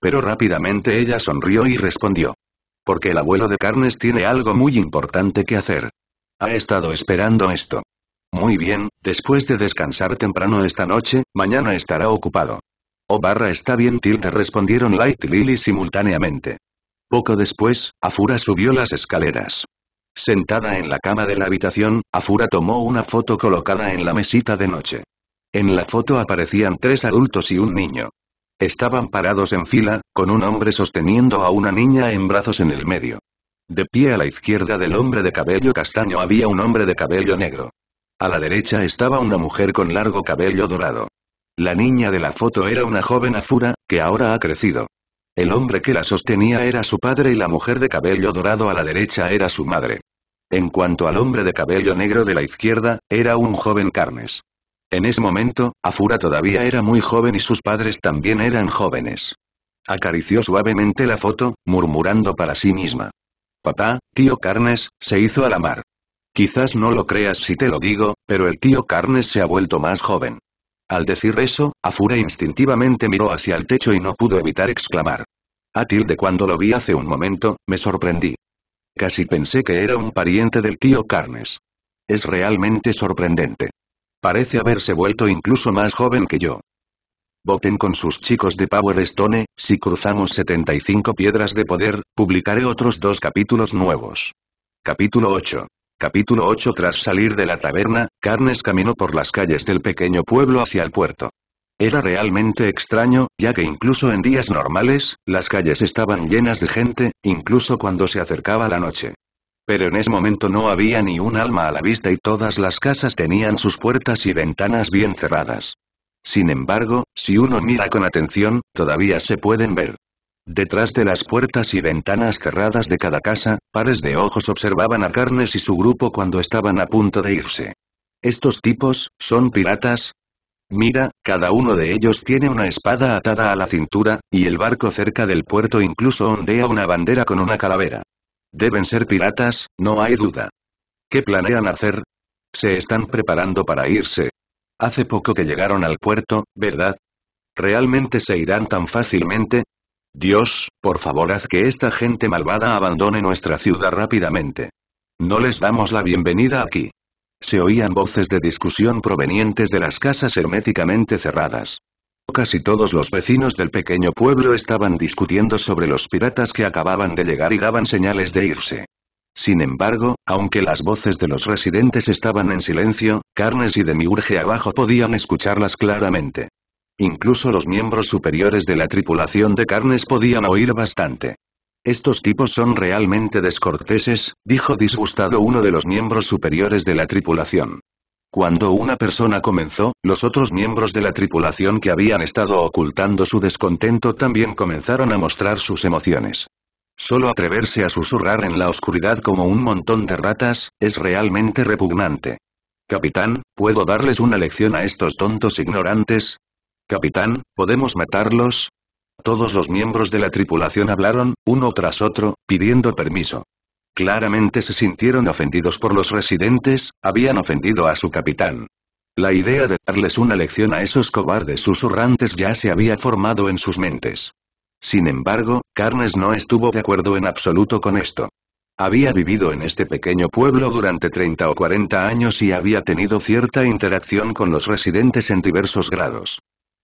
Speaker 1: Pero rápidamente ella sonrió y respondió. Porque el abuelo de Carnes tiene algo muy importante que hacer. Ha estado esperando esto. Muy bien, después de descansar temprano esta noche, mañana estará ocupado. O oh, barra está bien tilde respondieron Light y Lily simultáneamente. Poco después, Afura subió las escaleras. Sentada en la cama de la habitación, Afura tomó una foto colocada en la mesita de noche. En la foto aparecían tres adultos y un niño. Estaban parados en fila, con un hombre sosteniendo a una niña en brazos en el medio. De pie a la izquierda del hombre de cabello castaño había un hombre de cabello negro. A la derecha estaba una mujer con largo cabello dorado. La niña de la foto era una joven afura, que ahora ha crecido. El hombre que la sostenía era su padre y la mujer de cabello dorado a la derecha era su madre. En cuanto al hombre de cabello negro de la izquierda, era un joven carnes. En ese momento, Afura todavía era muy joven y sus padres también eran jóvenes. Acarició suavemente la foto, murmurando para sí misma. Papá, tío Carnes, se hizo a la mar. Quizás no lo creas si te lo digo, pero el tío Carnes se ha vuelto más joven. Al decir eso, Afura instintivamente miró hacia el techo y no pudo evitar exclamar. A tilde cuando lo vi hace un momento, me sorprendí. Casi pensé que era un pariente del tío Carnes. Es realmente sorprendente. Parece haberse vuelto incluso más joven que yo. Voten con sus chicos de Power Stone, si cruzamos 75 piedras de poder, publicaré otros dos capítulos nuevos. Capítulo 8. Capítulo 8 Tras salir de la taberna, Carnes caminó por las calles del pequeño pueblo hacia el puerto. Era realmente extraño, ya que incluso en días normales, las calles estaban llenas de gente, incluso cuando se acercaba la noche. Pero en ese momento no había ni un alma a la vista y todas las casas tenían sus puertas y ventanas bien cerradas. Sin embargo, si uno mira con atención, todavía se pueden ver. Detrás de las puertas y ventanas cerradas de cada casa, pares de ojos observaban a Carnes y su grupo cuando estaban a punto de irse. ¿Estos tipos, son piratas? Mira, cada uno de ellos tiene una espada atada a la cintura, y el barco cerca del puerto incluso ondea una bandera con una calavera. Deben ser piratas, no hay duda. ¿Qué planean hacer? Se están preparando para irse. Hace poco que llegaron al puerto, ¿verdad? ¿Realmente se irán tan fácilmente? Dios, por favor haz que esta gente malvada abandone nuestra ciudad rápidamente. No les damos la bienvenida aquí. Se oían voces de discusión provenientes de las casas herméticamente cerradas. Casi todos los vecinos del pequeño pueblo estaban discutiendo sobre los piratas que acababan de llegar y daban señales de irse. Sin embargo, aunque las voces de los residentes estaban en silencio, Carnes y Demiurge abajo podían escucharlas claramente. Incluso los miembros superiores de la tripulación de Carnes podían oír bastante. Estos tipos son realmente descorteses, dijo disgustado uno de los miembros superiores de la tripulación. Cuando una persona comenzó, los otros miembros de la tripulación que habían estado ocultando su descontento también comenzaron a mostrar sus emociones. Solo atreverse a susurrar en la oscuridad como un montón de ratas, es realmente repugnante. Capitán, ¿puedo darles una lección a estos tontos ignorantes? Capitán, ¿podemos matarlos? Todos los miembros de la tripulación hablaron, uno tras otro, pidiendo permiso. Claramente se sintieron ofendidos por los residentes, habían ofendido a su capitán. La idea de darles una lección a esos cobardes susurrantes ya se había formado en sus mentes. Sin embargo, Carnes no estuvo de acuerdo en absoluto con esto. Había vivido en este pequeño pueblo durante 30 o 40 años y había tenido cierta interacción con los residentes en diversos grados.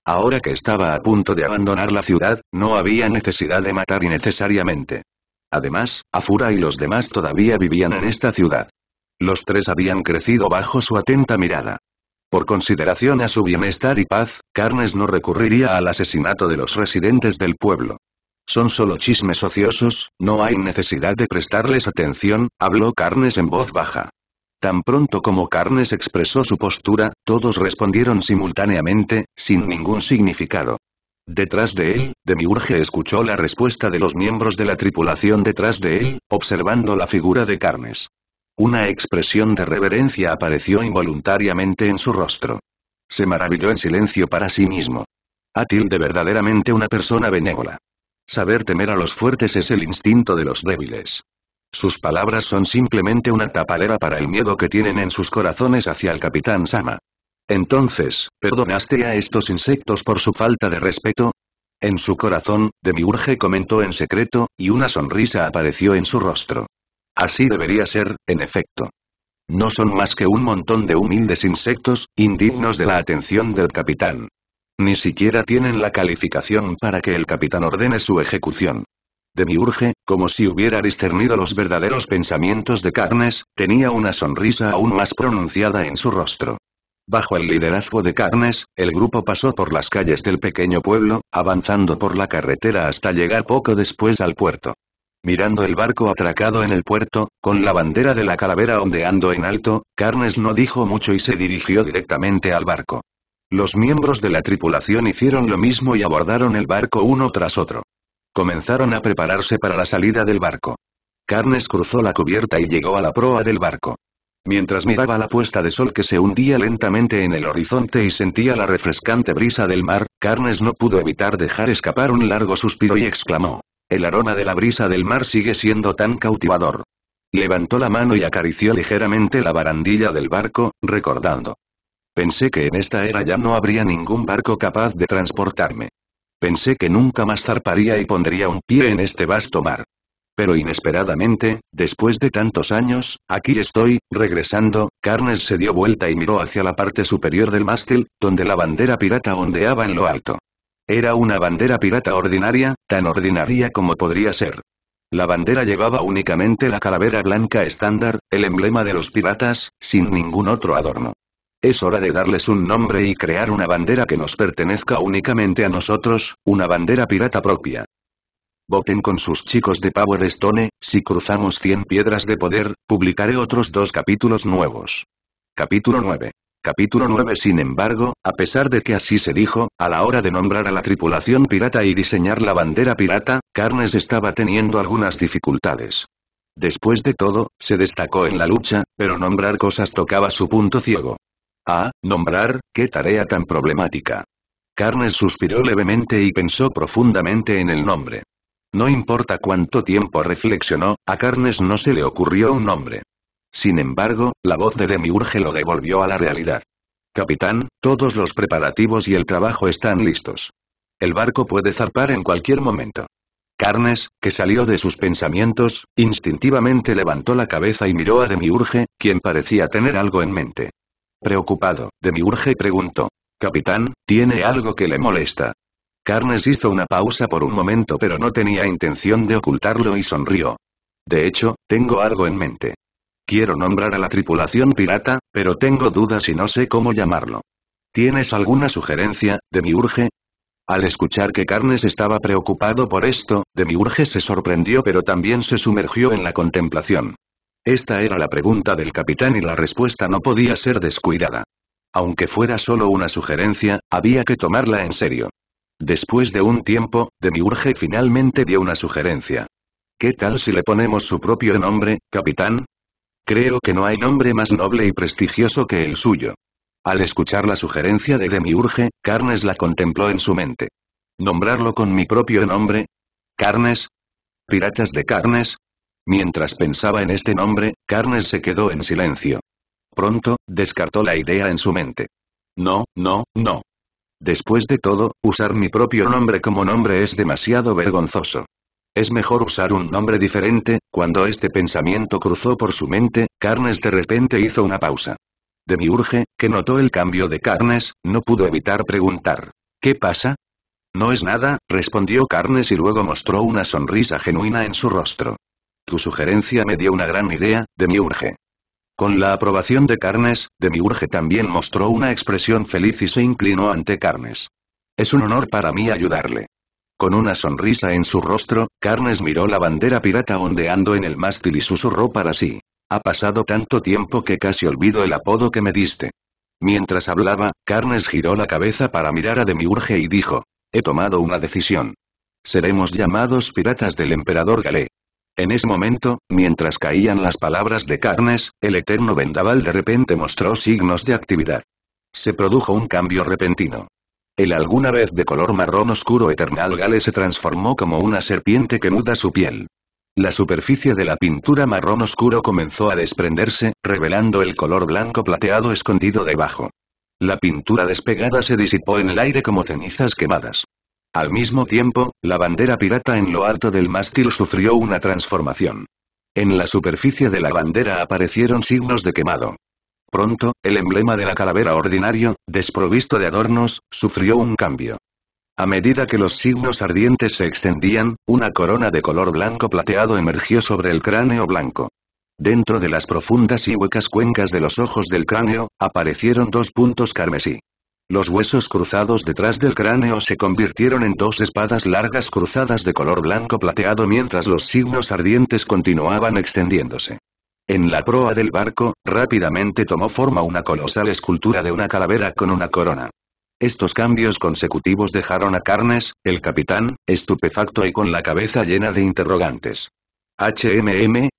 Speaker 1: Ahora que estaba a punto de abandonar la ciudad, no había necesidad de matar innecesariamente. Además, Afura y los demás todavía vivían en esta ciudad. Los tres habían crecido bajo su atenta mirada. Por consideración a su bienestar y paz, Carnes no recurriría al asesinato de los residentes del pueblo. Son solo chismes ociosos, no hay necesidad de prestarles atención, habló Carnes en voz baja. Tan pronto como Carnes expresó su postura, todos respondieron simultáneamente, sin ningún significado. Detrás de él, Demiurge escuchó la respuesta de los miembros de la tripulación detrás de él, observando la figura de Carnes. Una expresión de reverencia apareció involuntariamente en su rostro. Se maravilló en silencio para sí mismo. de verdaderamente una persona benévola. Saber temer a los fuertes es el instinto de los débiles. Sus palabras son simplemente una tapadera para el miedo que tienen en sus corazones hacia el Capitán Sama. Entonces, ¿perdonaste a estos insectos por su falta de respeto? En su corazón, Demiurge comentó en secreto, y una sonrisa apareció en su rostro. Así debería ser, en efecto. No son más que un montón de humildes insectos, indignos de la atención del capitán. Ni siquiera tienen la calificación para que el capitán ordene su ejecución. Demiurge, como si hubiera discernido los verdaderos pensamientos de Carnes, tenía una sonrisa aún más pronunciada en su rostro. Bajo el liderazgo de Carnes, el grupo pasó por las calles del pequeño pueblo, avanzando por la carretera hasta llegar poco después al puerto. Mirando el barco atracado en el puerto, con la bandera de la calavera ondeando en alto, Carnes no dijo mucho y se dirigió directamente al barco. Los miembros de la tripulación hicieron lo mismo y abordaron el barco uno tras otro. Comenzaron a prepararse para la salida del barco. Carnes cruzó la cubierta y llegó a la proa del barco. Mientras miraba la puesta de sol que se hundía lentamente en el horizonte y sentía la refrescante brisa del mar, Carnes no pudo evitar dejar escapar un largo suspiro y exclamó. El aroma de la brisa del mar sigue siendo tan cautivador. Levantó la mano y acarició ligeramente la barandilla del barco, recordando. Pensé que en esta era ya no habría ningún barco capaz de transportarme. Pensé que nunca más zarparía y pondría un pie en este vasto mar. Pero inesperadamente, después de tantos años, aquí estoy, regresando, Carnes se dio vuelta y miró hacia la parte superior del mástil, donde la bandera pirata ondeaba en lo alto. Era una bandera pirata ordinaria, tan ordinaria como podría ser. La bandera llevaba únicamente la calavera blanca estándar, el emblema de los piratas, sin ningún otro adorno. Es hora de darles un nombre y crear una bandera que nos pertenezca únicamente a nosotros, una bandera pirata propia. Voten con sus chicos de Power Stone, si cruzamos 100 piedras de poder, publicaré otros dos capítulos nuevos. Capítulo 9. Capítulo 9 Sin embargo, a pesar de que así se dijo, a la hora de nombrar a la tripulación pirata y diseñar la bandera pirata, Carnes estaba teniendo algunas dificultades. Después de todo, se destacó en la lucha, pero nombrar cosas tocaba su punto ciego. Ah, nombrar, qué tarea tan problemática. Carnes suspiró levemente y pensó profundamente en el nombre. No importa cuánto tiempo reflexionó, a Carnes no se le ocurrió un nombre. Sin embargo, la voz de Demiurge lo devolvió a la realidad. Capitán, todos los preparativos y el trabajo están listos. El barco puede zarpar en cualquier momento. Carnes, que salió de sus pensamientos, instintivamente levantó la cabeza y miró a Demiurge, quien parecía tener algo en mente. Preocupado, Demiurge preguntó. Capitán, ¿tiene algo que le molesta? Carnes hizo una pausa por un momento pero no tenía intención de ocultarlo y sonrió. De hecho, tengo algo en mente. Quiero nombrar a la tripulación pirata, pero tengo dudas y no sé cómo llamarlo. ¿Tienes alguna sugerencia, Demiurge? Al escuchar que Carnes estaba preocupado por esto, Demiurge se sorprendió pero también se sumergió en la contemplación. Esta era la pregunta del capitán y la respuesta no podía ser descuidada. Aunque fuera solo una sugerencia, había que tomarla en serio. Después de un tiempo, Demiurge finalmente dio una sugerencia. ¿Qué tal si le ponemos su propio nombre, capitán? Creo que no hay nombre más noble y prestigioso que el suyo. Al escuchar la sugerencia de Demiurge, Carnes la contempló en su mente. ¿Nombrarlo con mi propio nombre? ¿Carnes? ¿Piratas de Carnes? Mientras pensaba en este nombre, Carnes se quedó en silencio. Pronto, descartó la idea en su mente. No, no, no. Después de todo, usar mi propio nombre como nombre es demasiado vergonzoso. Es mejor usar un nombre diferente, cuando este pensamiento cruzó por su mente, Carnes de repente hizo una pausa. Demiurge, que notó el cambio de Carnes, no pudo evitar preguntar. ¿Qué pasa? No es nada, respondió Carnes y luego mostró una sonrisa genuina en su rostro. Tu sugerencia me dio una gran idea, Demiurge. Con la aprobación de Carnes, Demiurge también mostró una expresión feliz y se inclinó ante Carnes. Es un honor para mí ayudarle. Con una sonrisa en su rostro, Carnes miró la bandera pirata ondeando en el mástil y susurró para sí. Ha pasado tanto tiempo que casi olvido el apodo que me diste. Mientras hablaba, Carnes giró la cabeza para mirar a Demiurge y dijo. He tomado una decisión. Seremos llamados piratas del emperador Galé. En ese momento, mientras caían las palabras de Carnes, el eterno vendaval de repente mostró signos de actividad. Se produjo un cambio repentino. El alguna vez de color marrón oscuro Eternal Gale se transformó como una serpiente que muda su piel. La superficie de la pintura marrón oscuro comenzó a desprenderse, revelando el color blanco plateado escondido debajo. La pintura despegada se disipó en el aire como cenizas quemadas. Al mismo tiempo, la bandera pirata en lo alto del mástil sufrió una transformación. En la superficie de la bandera aparecieron signos de quemado. Pronto, el emblema de la calavera ordinario, desprovisto de adornos, sufrió un cambio. A medida que los signos ardientes se extendían, una corona de color blanco plateado emergió sobre el cráneo blanco. Dentro de las profundas y huecas cuencas de los ojos del cráneo, aparecieron dos puntos carmesí. Los huesos cruzados detrás del cráneo se convirtieron en dos espadas largas cruzadas de color blanco plateado mientras los signos ardientes continuaban extendiéndose. En la proa del barco, rápidamente tomó forma una colosal escultura de una calavera con una corona. Estos cambios consecutivos dejaron a Carnes, el capitán, estupefacto y con la cabeza llena de interrogantes. HMM,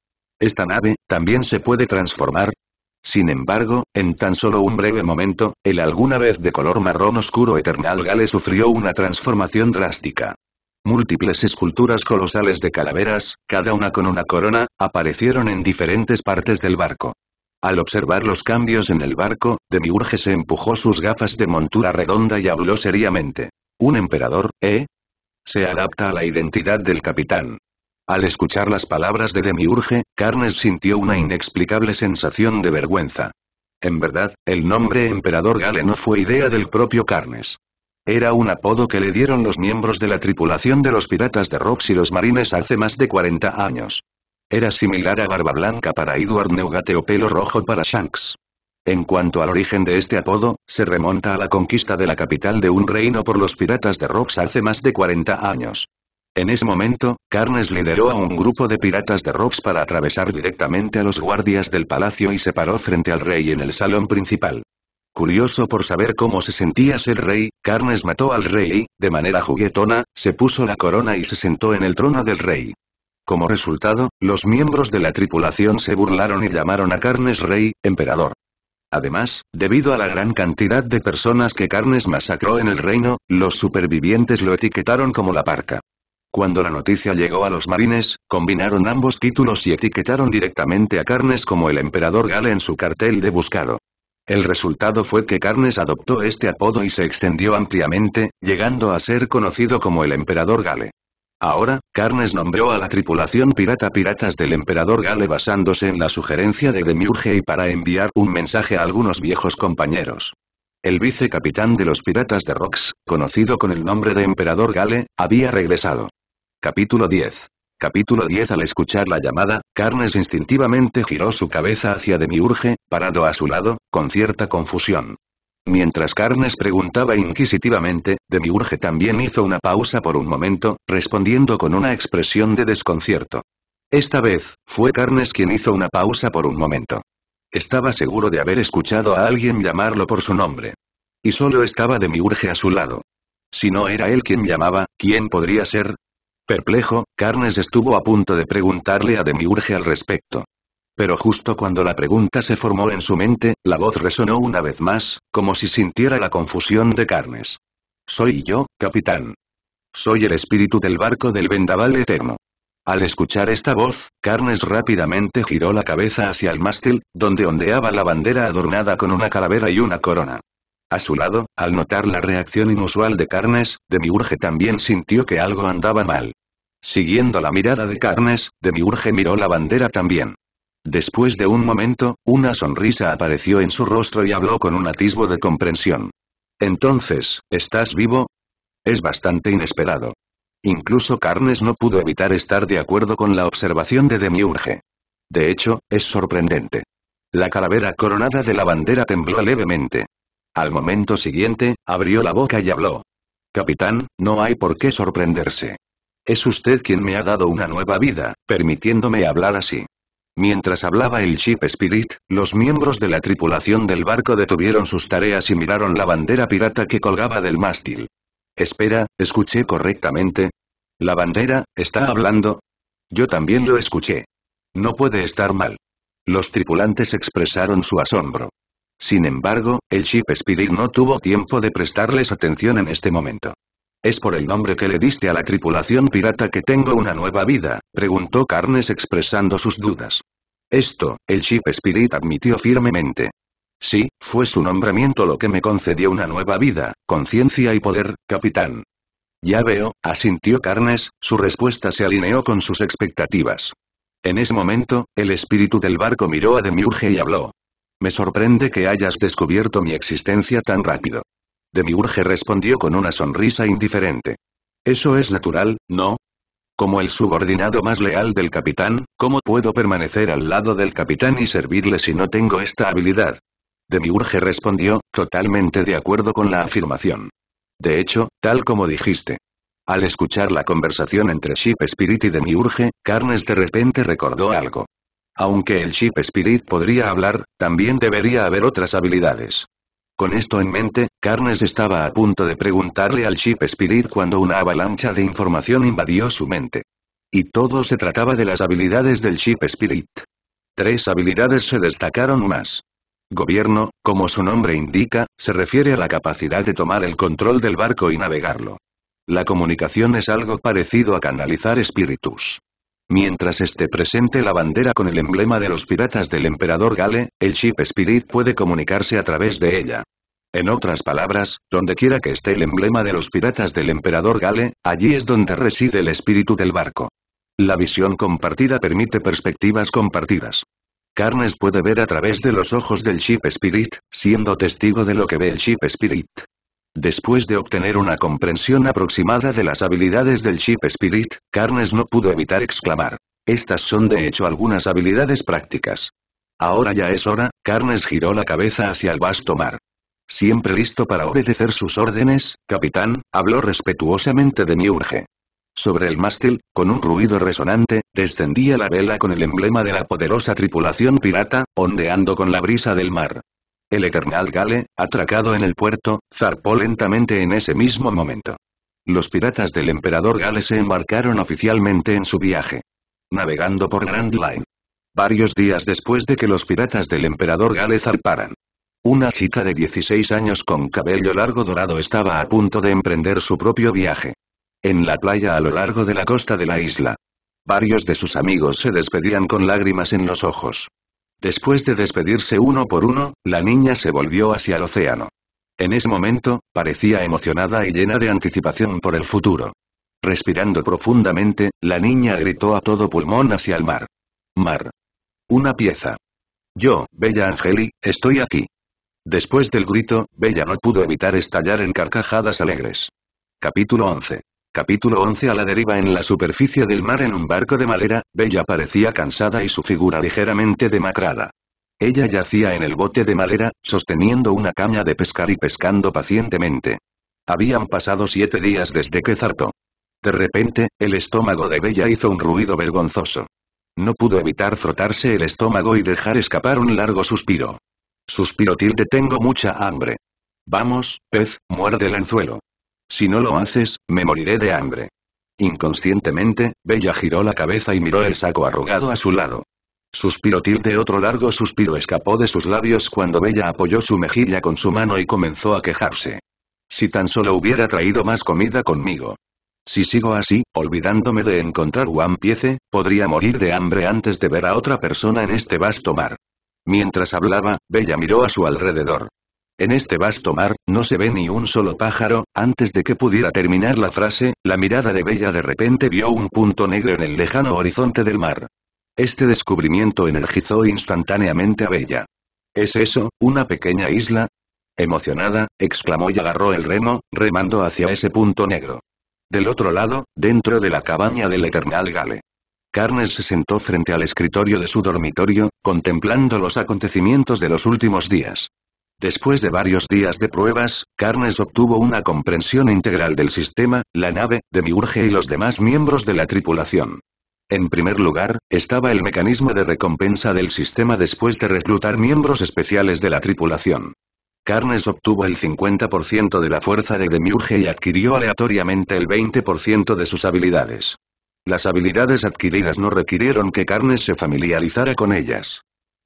Speaker 1: esta nave, también se puede transformar, sin embargo, en tan solo un breve momento, el alguna vez de color marrón oscuro Eternal Gale sufrió una transformación drástica. Múltiples esculturas colosales de calaveras, cada una con una corona, aparecieron en diferentes partes del barco. Al observar los cambios en el barco, Demiurge se empujó sus gafas de montura redonda y habló seriamente. ¿Un emperador, eh? Se adapta a la identidad del capitán. Al escuchar las palabras de Demiurge, Carnes sintió una inexplicable sensación de vergüenza. En verdad, el nombre Emperador Gale no fue idea del propio Carnes. Era un apodo que le dieron los miembros de la tripulación de los piratas de Rox y los marines hace más de 40 años. Era similar a Barba Blanca para Edward Neugate o Pelo Rojo para Shanks. En cuanto al origen de este apodo, se remonta a la conquista de la capital de un reino por los piratas de Rox hace más de 40 años. En ese momento, Carnes lideró a un grupo de piratas de rocks para atravesar directamente a los guardias del palacio y se paró frente al rey en el salón principal. Curioso por saber cómo se sentía ser rey, Carnes mató al rey y, de manera juguetona, se puso la corona y se sentó en el trono del rey. Como resultado, los miembros de la tripulación se burlaron y llamaron a Carnes rey, emperador. Además, debido a la gran cantidad de personas que Carnes masacró en el reino, los supervivientes lo etiquetaron como la parca. Cuando la noticia llegó a los marines, combinaron ambos títulos y etiquetaron directamente a Carnes como el emperador Gale en su cartel de buscado. El resultado fue que Carnes adoptó este apodo y se extendió ampliamente, llegando a ser conocido como el emperador Gale. Ahora, Carnes nombró a la tripulación pirata Piratas del Emperador Gale basándose en la sugerencia de Demiurge y para enviar un mensaje a algunos viejos compañeros. El vicecapitán de los Piratas de Rox, conocido con el nombre de Emperador Gale, había regresado. Capítulo 10. Capítulo 10 Al escuchar la llamada, Carnes instintivamente giró su cabeza hacia Demiurge, parado a su lado, con cierta confusión. Mientras Carnes preguntaba inquisitivamente, Demiurge también hizo una pausa por un momento, respondiendo con una expresión de desconcierto. Esta vez, fue Carnes quien hizo una pausa por un momento. Estaba seguro de haber escuchado a alguien llamarlo por su nombre. Y solo estaba Demiurge a su lado. Si no era él quien llamaba, ¿quién podría ser? Perplejo, Carnes estuvo a punto de preguntarle a Demiurge al respecto. Pero justo cuando la pregunta se formó en su mente, la voz resonó una vez más, como si sintiera la confusión de Carnes. Soy yo, capitán. Soy el espíritu del barco del vendaval eterno. Al escuchar esta voz, Carnes rápidamente giró la cabeza hacia el mástil, donde ondeaba la bandera adornada con una calavera y una corona. A su lado, al notar la reacción inusual de Carnes, Demiurge también sintió que algo andaba mal. Siguiendo la mirada de Carnes, Demiurge miró la bandera también. Después de un momento, una sonrisa apareció en su rostro y habló con un atisbo de comprensión. Entonces, ¿estás vivo? Es bastante inesperado. Incluso Carnes no pudo evitar estar de acuerdo con la observación de Demiurge. De hecho, es sorprendente. La calavera coronada de la bandera tembló levemente. Al momento siguiente, abrió la boca y habló. Capitán, no hay por qué sorprenderse. Es usted quien me ha dado una nueva vida, permitiéndome hablar así. Mientras hablaba el Ship Spirit, los miembros de la tripulación del barco detuvieron sus tareas y miraron la bandera pirata que colgaba del mástil. Espera, ¿escuché correctamente? ¿La bandera, está hablando? Yo también lo escuché. No puede estar mal. Los tripulantes expresaron su asombro. Sin embargo, el Ship Spirit no tuvo tiempo de prestarles atención en este momento. ¿Es por el nombre que le diste a la tripulación pirata que tengo una nueva vida? preguntó Carnes expresando sus dudas. Esto, el Ship Spirit admitió firmemente. Sí, fue su nombramiento lo que me concedió una nueva vida, conciencia y poder, capitán. Ya veo, asintió Carnes, su respuesta se alineó con sus expectativas. En ese momento, el espíritu del barco miró a Demiurge y habló. Me sorprende que hayas descubierto mi existencia tan rápido. Demiurge respondió con una sonrisa indiferente. Eso es natural, ¿no? Como el subordinado más leal del capitán, ¿cómo puedo permanecer al lado del capitán y servirle si no tengo esta habilidad? Demiurge respondió, totalmente de acuerdo con la afirmación. De hecho, tal como dijiste. Al escuchar la conversación entre Ship Spirit y Demiurge, Carnes de repente recordó algo. Aunque el Ship Spirit podría hablar, también debería haber otras habilidades. Con esto en mente, Carnes estaba a punto de preguntarle al Ship Spirit cuando una avalancha de información invadió su mente. Y todo se trataba de las habilidades del Ship Spirit. Tres habilidades se destacaron más. Gobierno, como su nombre indica, se refiere a la capacidad de tomar el control del barco y navegarlo. La comunicación es algo parecido a canalizar espíritus. Mientras esté presente la bandera con el emblema de los piratas del emperador Gale, el Ship Spirit puede comunicarse a través de ella. En otras palabras, donde quiera que esté el emblema de los piratas del emperador Gale, allí es donde reside el espíritu del barco. La visión compartida permite perspectivas compartidas. Carnes puede ver a través de los ojos del Ship Spirit, siendo testigo de lo que ve el Ship Spirit. Después de obtener una comprensión aproximada de las habilidades del Ship Spirit, Carnes no pudo evitar exclamar. Estas son de hecho algunas habilidades prácticas. Ahora ya es hora, Carnes giró la cabeza hacia el vasto mar. Siempre listo para obedecer sus órdenes, capitán, habló respetuosamente de mi urge. Sobre el mástil, con un ruido resonante, descendía la vela con el emblema de la poderosa tripulación pirata, ondeando con la brisa del mar. El Eternal Gale, atracado en el puerto, zarpó lentamente en ese mismo momento. Los piratas del emperador Gale se embarcaron oficialmente en su viaje. Navegando por Grand Line. Varios días después de que los piratas del emperador Gale zarparan. Una chica de 16 años con cabello largo dorado estaba a punto de emprender su propio viaje. En la playa a lo largo de la costa de la isla. Varios de sus amigos se despedían con lágrimas en los ojos. Después de despedirse uno por uno, la niña se volvió hacia el océano. En ese momento, parecía emocionada y llena de anticipación por el futuro. Respirando profundamente, la niña gritó a todo pulmón hacia el mar. Mar. Una pieza. Yo, bella Angeli, estoy aquí. Después del grito, Bella no pudo evitar estallar en carcajadas alegres. Capítulo 11. Capítulo 11 A la deriva en la superficie del mar en un barco de madera, Bella parecía cansada y su figura ligeramente demacrada. Ella yacía en el bote de madera, sosteniendo una caña de pescar y pescando pacientemente. Habían pasado siete días desde que zarpó. De repente, el estómago de Bella hizo un ruido vergonzoso. No pudo evitar frotarse el estómago y dejar escapar un largo suspiro. Suspiro tilde tengo mucha hambre. Vamos, pez, muerde el anzuelo. Si no lo haces, me moriré de hambre. Inconscientemente, Bella giró la cabeza y miró el saco arrugado a su lado. Suspiro tilde otro largo suspiro escapó de sus labios cuando Bella apoyó su mejilla con su mano y comenzó a quejarse. Si tan solo hubiera traído más comida conmigo. Si sigo así, olvidándome de encontrar One Piece, podría morir de hambre antes de ver a otra persona en este vasto mar. Mientras hablaba, Bella miró a su alrededor. En este vasto mar, no se ve ni un solo pájaro, antes de que pudiera terminar la frase, la mirada de Bella de repente vio un punto negro en el lejano horizonte del mar. Este descubrimiento energizó instantáneamente a Bella. ¿Es eso, una pequeña isla? Emocionada, exclamó y agarró el remo, remando hacia ese punto negro. Del otro lado, dentro de la cabaña del Eternal Gale. Carnes se sentó frente al escritorio de su dormitorio, contemplando los acontecimientos de los últimos días. Después de varios días de pruebas, Carnes obtuvo una comprensión integral del sistema, la nave, Demiurge y los demás miembros de la tripulación. En primer lugar, estaba el mecanismo de recompensa del sistema después de reclutar miembros especiales de la tripulación. Carnes obtuvo el 50% de la fuerza de Demiurge y adquirió aleatoriamente el 20% de sus habilidades. Las habilidades adquiridas no requirieron que Carnes se familiarizara con ellas.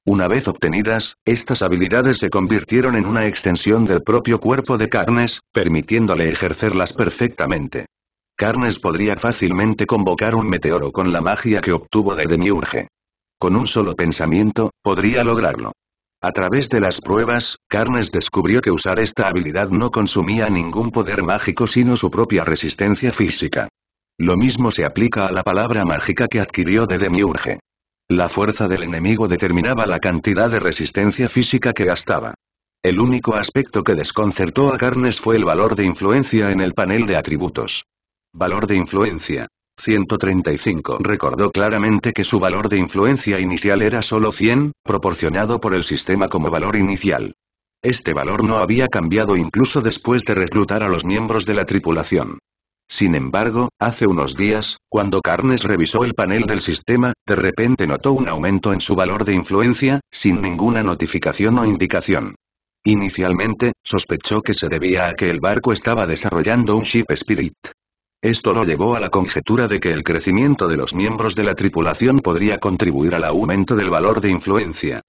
Speaker 1: Una vez obtenidas, estas habilidades se convirtieron en una extensión del propio cuerpo de Carnes, permitiéndole ejercerlas perfectamente. Carnes podría fácilmente convocar un meteoro con la magia que obtuvo de Demiurge. Con un solo pensamiento, podría lograrlo. A través de las pruebas, Carnes descubrió que usar esta habilidad no consumía ningún poder mágico sino su propia resistencia física. Lo mismo se aplica a la palabra mágica que adquirió de Demiurge. La fuerza del enemigo determinaba la cantidad de resistencia física que gastaba. El único aspecto que desconcertó a Carnes fue el valor de influencia en el panel de atributos. Valor de influencia. 135. Recordó claramente que su valor de influencia inicial era solo 100, proporcionado por el sistema como valor inicial. Este valor no había cambiado incluso después de reclutar a los miembros de la tripulación. Sin embargo, hace unos días, cuando Carnes revisó el panel del sistema, de repente notó un aumento en su valor de influencia, sin ninguna notificación o indicación. Inicialmente, sospechó que se debía a que el barco estaba desarrollando un ship spirit. Esto lo llevó a la conjetura de que el crecimiento de los miembros de la tripulación podría contribuir al aumento del valor de influencia.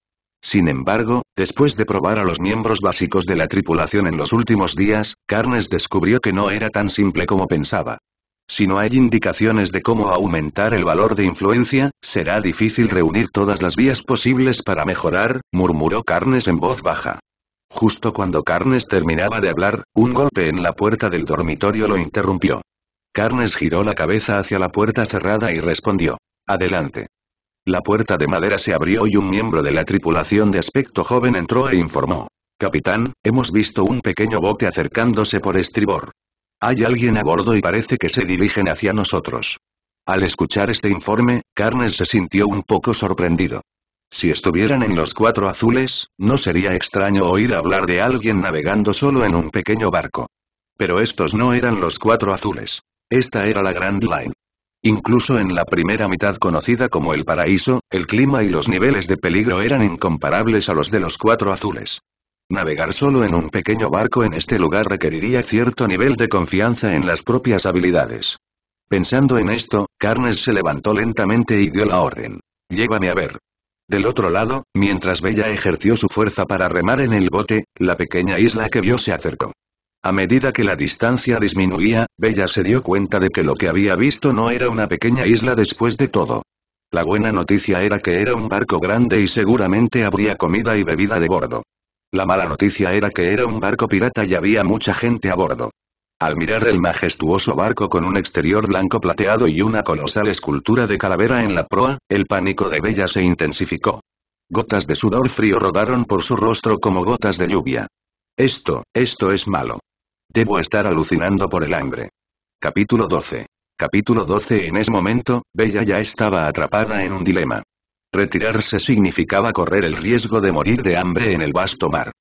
Speaker 1: Sin embargo, después de probar a los miembros básicos de la tripulación en los últimos días, Carnes descubrió que no era tan simple como pensaba. Si no hay indicaciones de cómo aumentar el valor de influencia, será difícil reunir todas las vías posibles para mejorar, murmuró Carnes en voz baja. Justo cuando Carnes terminaba de hablar, un golpe en la puerta del dormitorio lo interrumpió. Carnes giró la cabeza hacia la puerta cerrada y respondió. Adelante. La puerta de madera se abrió y un miembro de la tripulación de aspecto joven entró e informó. Capitán, hemos visto un pequeño bote acercándose por estribor. Hay alguien a bordo y parece que se dirigen hacia nosotros. Al escuchar este informe, Carnes se sintió un poco sorprendido. Si estuvieran en los cuatro azules, no sería extraño oír hablar de alguien navegando solo en un pequeño barco. Pero estos no eran los cuatro azules. Esta era la Grand Line. Incluso en la primera mitad conocida como el paraíso, el clima y los niveles de peligro eran incomparables a los de los cuatro azules. Navegar solo en un pequeño barco en este lugar requeriría cierto nivel de confianza en las propias habilidades. Pensando en esto, Carnes se levantó lentamente y dio la orden. Llévame a ver. Del otro lado, mientras Bella ejerció su fuerza para remar en el bote, la pequeña isla que vio se acercó. A medida que la distancia disminuía, Bella se dio cuenta de que lo que había visto no era una pequeña isla después de todo. La buena noticia era que era un barco grande y seguramente habría comida y bebida de bordo. La mala noticia era que era un barco pirata y había mucha gente a bordo. Al mirar el majestuoso barco con un exterior blanco plateado y una colosal escultura de calavera en la proa, el pánico de Bella se intensificó. Gotas de sudor frío rodaron por su rostro como gotas de lluvia. Esto, esto es malo. Debo estar alucinando por el hambre. Capítulo 12. Capítulo 12 En ese momento, Bella ya estaba atrapada en un dilema. Retirarse significaba correr el riesgo de morir de hambre en el vasto mar.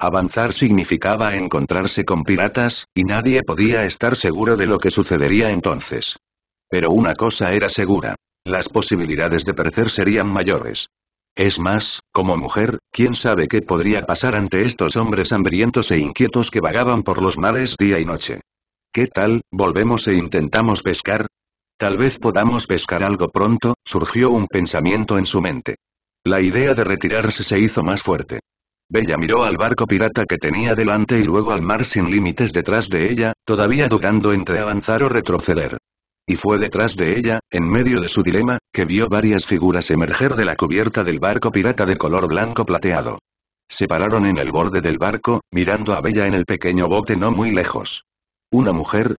Speaker 1: Avanzar significaba encontrarse con piratas, y nadie podía estar seguro de lo que sucedería entonces. Pero una cosa era segura. Las posibilidades de perecer serían mayores. Es más, como mujer, quién sabe qué podría pasar ante estos hombres hambrientos e inquietos que vagaban por los mares día y noche. ¿Qué tal, volvemos e intentamos pescar? Tal vez podamos pescar algo pronto, surgió un pensamiento en su mente. La idea de retirarse se hizo más fuerte. Bella miró al barco pirata que tenía delante y luego al mar sin límites detrás de ella, todavía dudando entre avanzar o retroceder y fue detrás de ella, en medio de su dilema, que vio varias figuras emerger de la cubierta del barco pirata de color blanco plateado. Se pararon en el borde del barco, mirando a Bella en el pequeño bote no muy lejos. ¿Una mujer?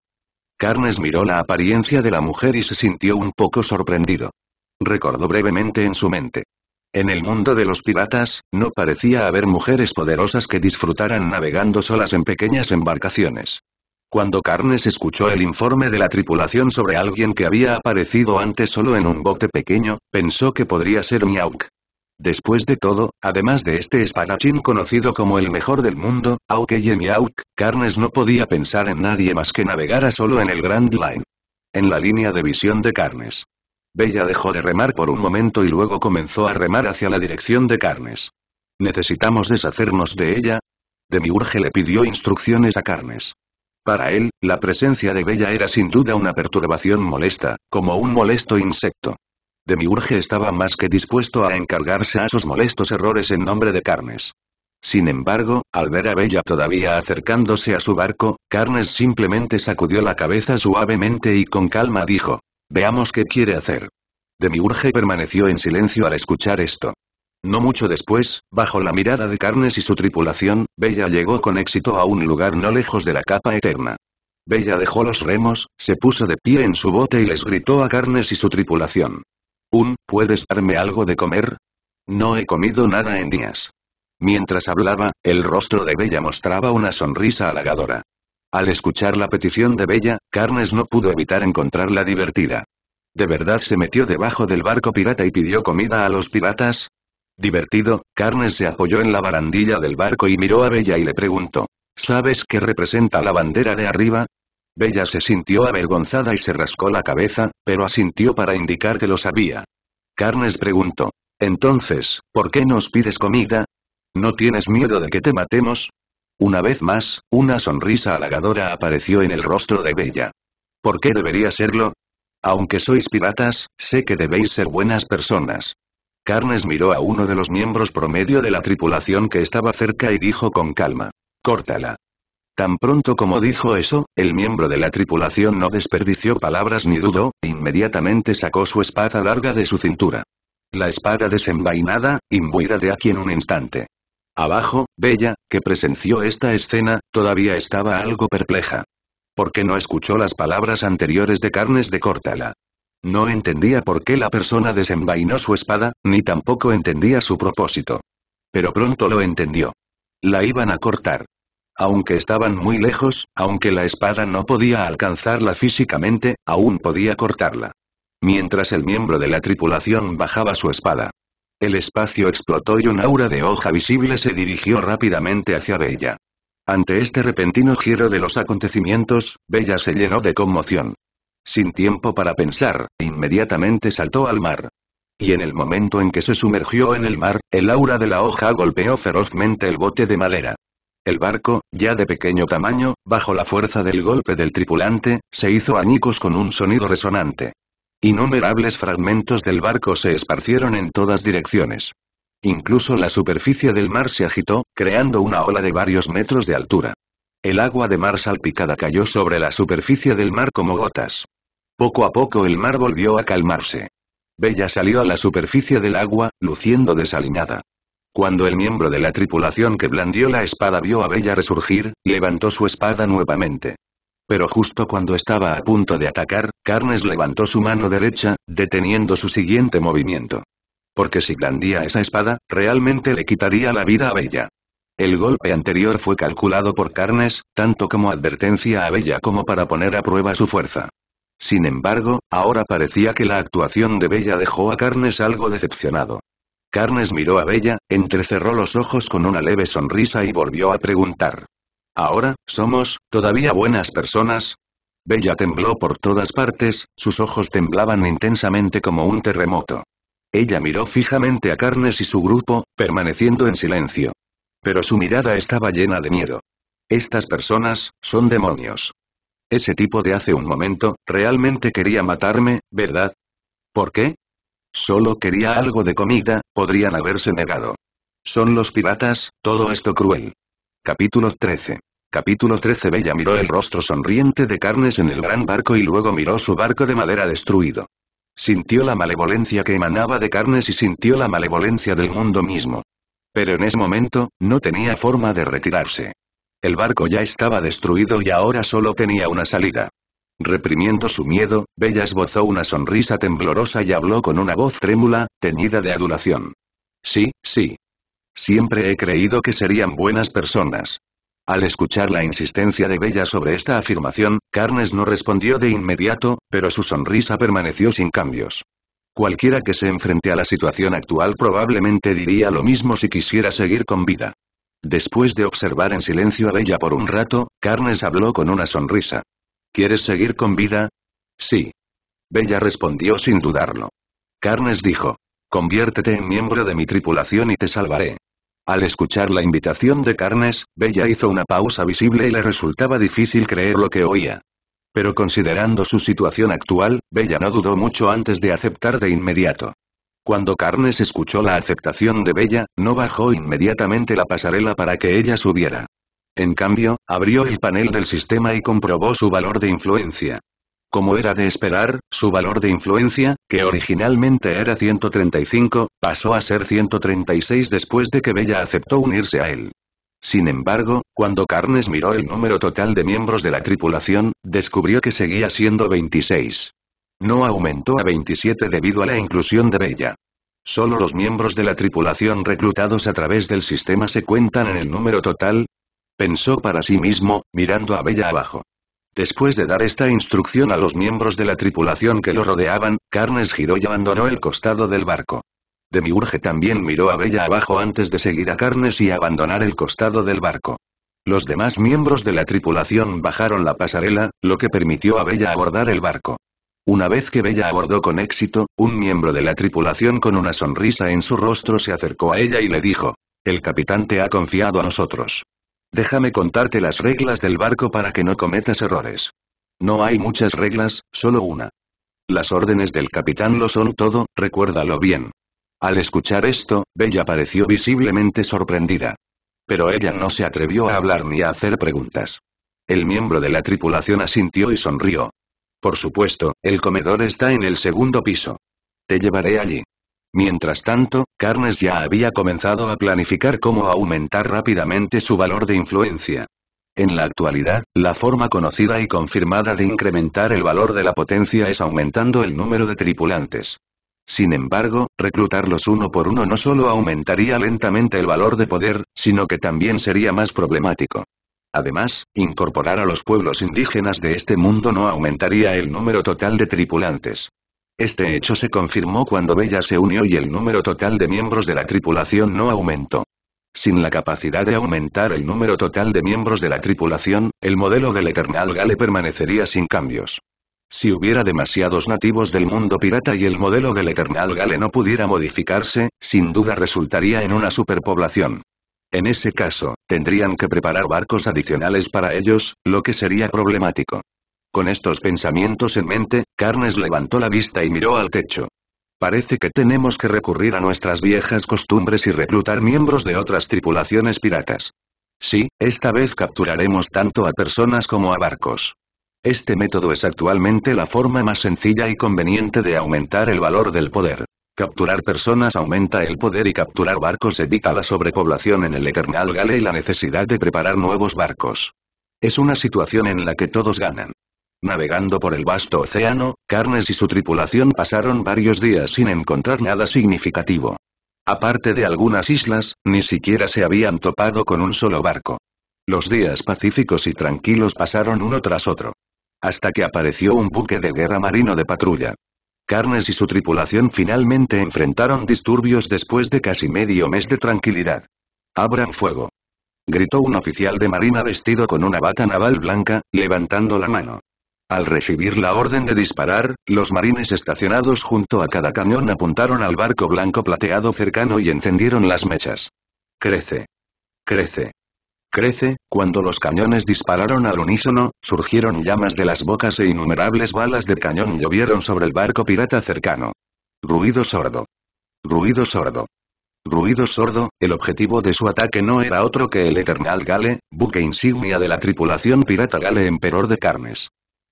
Speaker 1: Carnes miró la apariencia de la mujer y se sintió un poco sorprendido. Recordó brevemente en su mente. En el mundo de los piratas, no parecía haber mujeres poderosas que disfrutaran navegando solas en pequeñas embarcaciones. Cuando Carnes escuchó el informe de la tripulación sobre alguien que había aparecido antes solo en un bote pequeño, pensó que podría ser Miauk. Después de todo, además de este espadachín conocido como el mejor del mundo, Auk y Miauk, Carnes no podía pensar en nadie más que navegara solo en el Grand Line. En la línea de visión de Carnes. Bella dejó de remar por un momento y luego comenzó a remar hacia la dirección de Carnes. ¿Necesitamos deshacernos de ella? Demiurge le pidió instrucciones a Carnes. Para él, la presencia de Bella era sin duda una perturbación molesta, como un molesto insecto. Demiurge estaba más que dispuesto a encargarse a esos molestos errores en nombre de Carnes. Sin embargo, al ver a Bella todavía acercándose a su barco, Carnes simplemente sacudió la cabeza suavemente y con calma dijo, «Veamos qué quiere hacer». Demiurge permaneció en silencio al escuchar esto. No mucho después, bajo la mirada de Carnes y su tripulación, Bella llegó con éxito a un lugar no lejos de la capa eterna. Bella dejó los remos, se puso de pie en su bote y les gritó a Carnes y su tripulación. Un, ¿puedes darme algo de comer? No he comido nada en días. Mientras hablaba, el rostro de Bella mostraba una sonrisa halagadora. Al escuchar la petición de Bella, Carnes no pudo evitar encontrarla divertida. ¿De verdad se metió debajo del barco pirata y pidió comida a los piratas? Divertido, Carnes se apoyó en la barandilla del barco y miró a Bella y le preguntó. ¿Sabes qué representa la bandera de arriba? Bella se sintió avergonzada y se rascó la cabeza, pero asintió para indicar que lo sabía. Carnes preguntó. Entonces, ¿por qué nos pides comida? ¿No tienes miedo de que te matemos? Una vez más, una sonrisa halagadora apareció en el rostro de Bella. ¿Por qué debería serlo? Aunque sois piratas, sé que debéis ser buenas personas. Carnes miró a uno de los miembros promedio de la tripulación que estaba cerca y dijo con calma. Córtala. Tan pronto como dijo eso, el miembro de la tripulación no desperdició palabras ni dudó, inmediatamente sacó su espada larga de su cintura. La espada desenvainada, imbuida de aquí en un instante. Abajo, Bella, que presenció esta escena, todavía estaba algo perpleja. Porque no escuchó las palabras anteriores de Carnes de Córtala. No entendía por qué la persona desenvainó su espada, ni tampoco entendía su propósito. Pero pronto lo entendió. La iban a cortar. Aunque estaban muy lejos, aunque la espada no podía alcanzarla físicamente, aún podía cortarla. Mientras el miembro de la tripulación bajaba su espada. El espacio explotó y un aura de hoja visible se dirigió rápidamente hacia Bella. Ante este repentino giro de los acontecimientos, Bella se llenó de conmoción. Sin tiempo para pensar, inmediatamente saltó al mar. Y en el momento en que se sumergió en el mar, el aura de la hoja golpeó ferozmente el bote de madera. El barco, ya de pequeño tamaño, bajo la fuerza del golpe del tripulante, se hizo añicos con un sonido resonante. Innumerables fragmentos del barco se esparcieron en todas direcciones. Incluso la superficie del mar se agitó, creando una ola de varios metros de altura. El agua de mar salpicada cayó sobre la superficie del mar como gotas. Poco a poco el mar volvió a calmarse. Bella salió a la superficie del agua, luciendo desalinada. Cuando el miembro de la tripulación que blandió la espada vio a Bella resurgir, levantó su espada nuevamente. Pero justo cuando estaba a punto de atacar, Carnes levantó su mano derecha, deteniendo su siguiente movimiento. Porque si blandía esa espada, realmente le quitaría la vida a Bella. El golpe anterior fue calculado por Carnes, tanto como advertencia a Bella como para poner a prueba su fuerza. Sin embargo, ahora parecía que la actuación de Bella dejó a Carnes algo decepcionado. Carnes miró a Bella, entrecerró los ojos con una leve sonrisa y volvió a preguntar. Ahora, ¿somos todavía buenas personas? Bella tembló por todas partes, sus ojos temblaban intensamente como un terremoto. Ella miró fijamente a Carnes y su grupo, permaneciendo en silencio. Pero su mirada estaba llena de miedo. Estas personas, son demonios. Ese tipo de hace un momento, realmente quería matarme, ¿verdad? ¿Por qué? Solo quería algo de comida, podrían haberse negado. Son los piratas, todo esto cruel. Capítulo 13. Capítulo 13 Bella miró el rostro sonriente de carnes en el gran barco y luego miró su barco de madera destruido. Sintió la malevolencia que emanaba de carnes y sintió la malevolencia del mundo mismo. Pero en ese momento, no tenía forma de retirarse. El barco ya estaba destruido y ahora solo tenía una salida. Reprimiendo su miedo, Bella esbozó una sonrisa temblorosa y habló con una voz trémula, teñida de adulación. Sí, sí. Siempre he creído que serían buenas personas. Al escuchar la insistencia de Bella sobre esta afirmación, Carnes no respondió de inmediato, pero su sonrisa permaneció sin cambios. Cualquiera que se enfrente a la situación actual probablemente diría lo mismo si quisiera seguir con vida. Después de observar en silencio a Bella por un rato, Carnes habló con una sonrisa. ¿Quieres seguir con vida? Sí. Bella respondió sin dudarlo. Carnes dijo. Conviértete en miembro de mi tripulación y te salvaré. Al escuchar la invitación de Carnes, Bella hizo una pausa visible y le resultaba difícil creer lo que oía. Pero considerando su situación actual, Bella no dudó mucho antes de aceptar de inmediato. Cuando Carnes escuchó la aceptación de Bella, no bajó inmediatamente la pasarela para que ella subiera. En cambio, abrió el panel del sistema y comprobó su valor de influencia. Como era de esperar, su valor de influencia, que originalmente era 135, pasó a ser 136 después de que Bella aceptó unirse a él. Sin embargo, cuando Carnes miró el número total de miembros de la tripulación, descubrió que seguía siendo 26. No aumentó a 27 debido a la inclusión de Bella. Solo los miembros de la tripulación reclutados a través del sistema se cuentan en el número total. Pensó para sí mismo, mirando a Bella abajo. Después de dar esta instrucción a los miembros de la tripulación que lo rodeaban, Carnes giró y abandonó el costado del barco. Demiurge también miró a Bella abajo antes de seguir a Carnes y abandonar el costado del barco. Los demás miembros de la tripulación bajaron la pasarela, lo que permitió a Bella abordar el barco. Una vez que Bella abordó con éxito, un miembro de la tripulación con una sonrisa en su rostro se acercó a ella y le dijo, «El capitán te ha confiado a nosotros. Déjame contarte las reglas del barco para que no cometas errores. No hay muchas reglas, solo una. Las órdenes del capitán lo son todo, recuérdalo bien. Al escuchar esto, Bella pareció visiblemente sorprendida. Pero ella no se atrevió a hablar ni a hacer preguntas. El miembro de la tripulación asintió y sonrió. Por supuesto, el comedor está en el segundo piso. Te llevaré allí. Mientras tanto, Carnes ya había comenzado a planificar cómo aumentar rápidamente su valor de influencia. En la actualidad, la forma conocida y confirmada de incrementar el valor de la potencia es aumentando el número de tripulantes. Sin embargo, reclutarlos uno por uno no solo aumentaría lentamente el valor de poder, sino que también sería más problemático. Además, incorporar a los pueblos indígenas de este mundo no aumentaría el número total de tripulantes. Este hecho se confirmó cuando Bella se unió y el número total de miembros de la tripulación no aumentó. Sin la capacidad de aumentar el número total de miembros de la tripulación, el modelo del Eternal Gale permanecería sin cambios. Si hubiera demasiados nativos del mundo pirata y el modelo del Eternal Gale no pudiera modificarse, sin duda resultaría en una superpoblación. En ese caso, tendrían que preparar barcos adicionales para ellos, lo que sería problemático. Con estos pensamientos en mente, Carnes levantó la vista y miró al techo. Parece que tenemos que recurrir a nuestras viejas costumbres y reclutar miembros de otras tripulaciones piratas. Sí, esta vez capturaremos tanto a personas como a barcos. Este método es actualmente la forma más sencilla y conveniente de aumentar el valor del poder. Capturar personas aumenta el poder y capturar barcos evita la sobrepoblación en el Eternal Gale y la necesidad de preparar nuevos barcos. Es una situación en la que todos ganan. Navegando por el vasto océano, Carnes y su tripulación pasaron varios días sin encontrar nada significativo. Aparte de algunas islas, ni siquiera se habían topado con un solo barco. Los días pacíficos y tranquilos pasaron uno tras otro hasta que apareció un buque de guerra marino de patrulla. Carnes y su tripulación finalmente enfrentaron disturbios después de casi medio mes de tranquilidad. ¡Abran fuego! Gritó un oficial de marina vestido con una bata naval blanca, levantando la mano. Al recibir la orden de disparar, los marines estacionados junto a cada cañón apuntaron al barco blanco plateado cercano y encendieron las mechas. Crece. Crece. Crece, cuando los cañones dispararon al unísono, surgieron llamas de las bocas e innumerables balas de cañón llovieron sobre el barco pirata cercano. Ruido sordo. Ruido sordo. Ruido sordo, el objetivo de su ataque no era otro que el Eternal Gale, buque insignia de la tripulación pirata Gale Emperor de Carnes.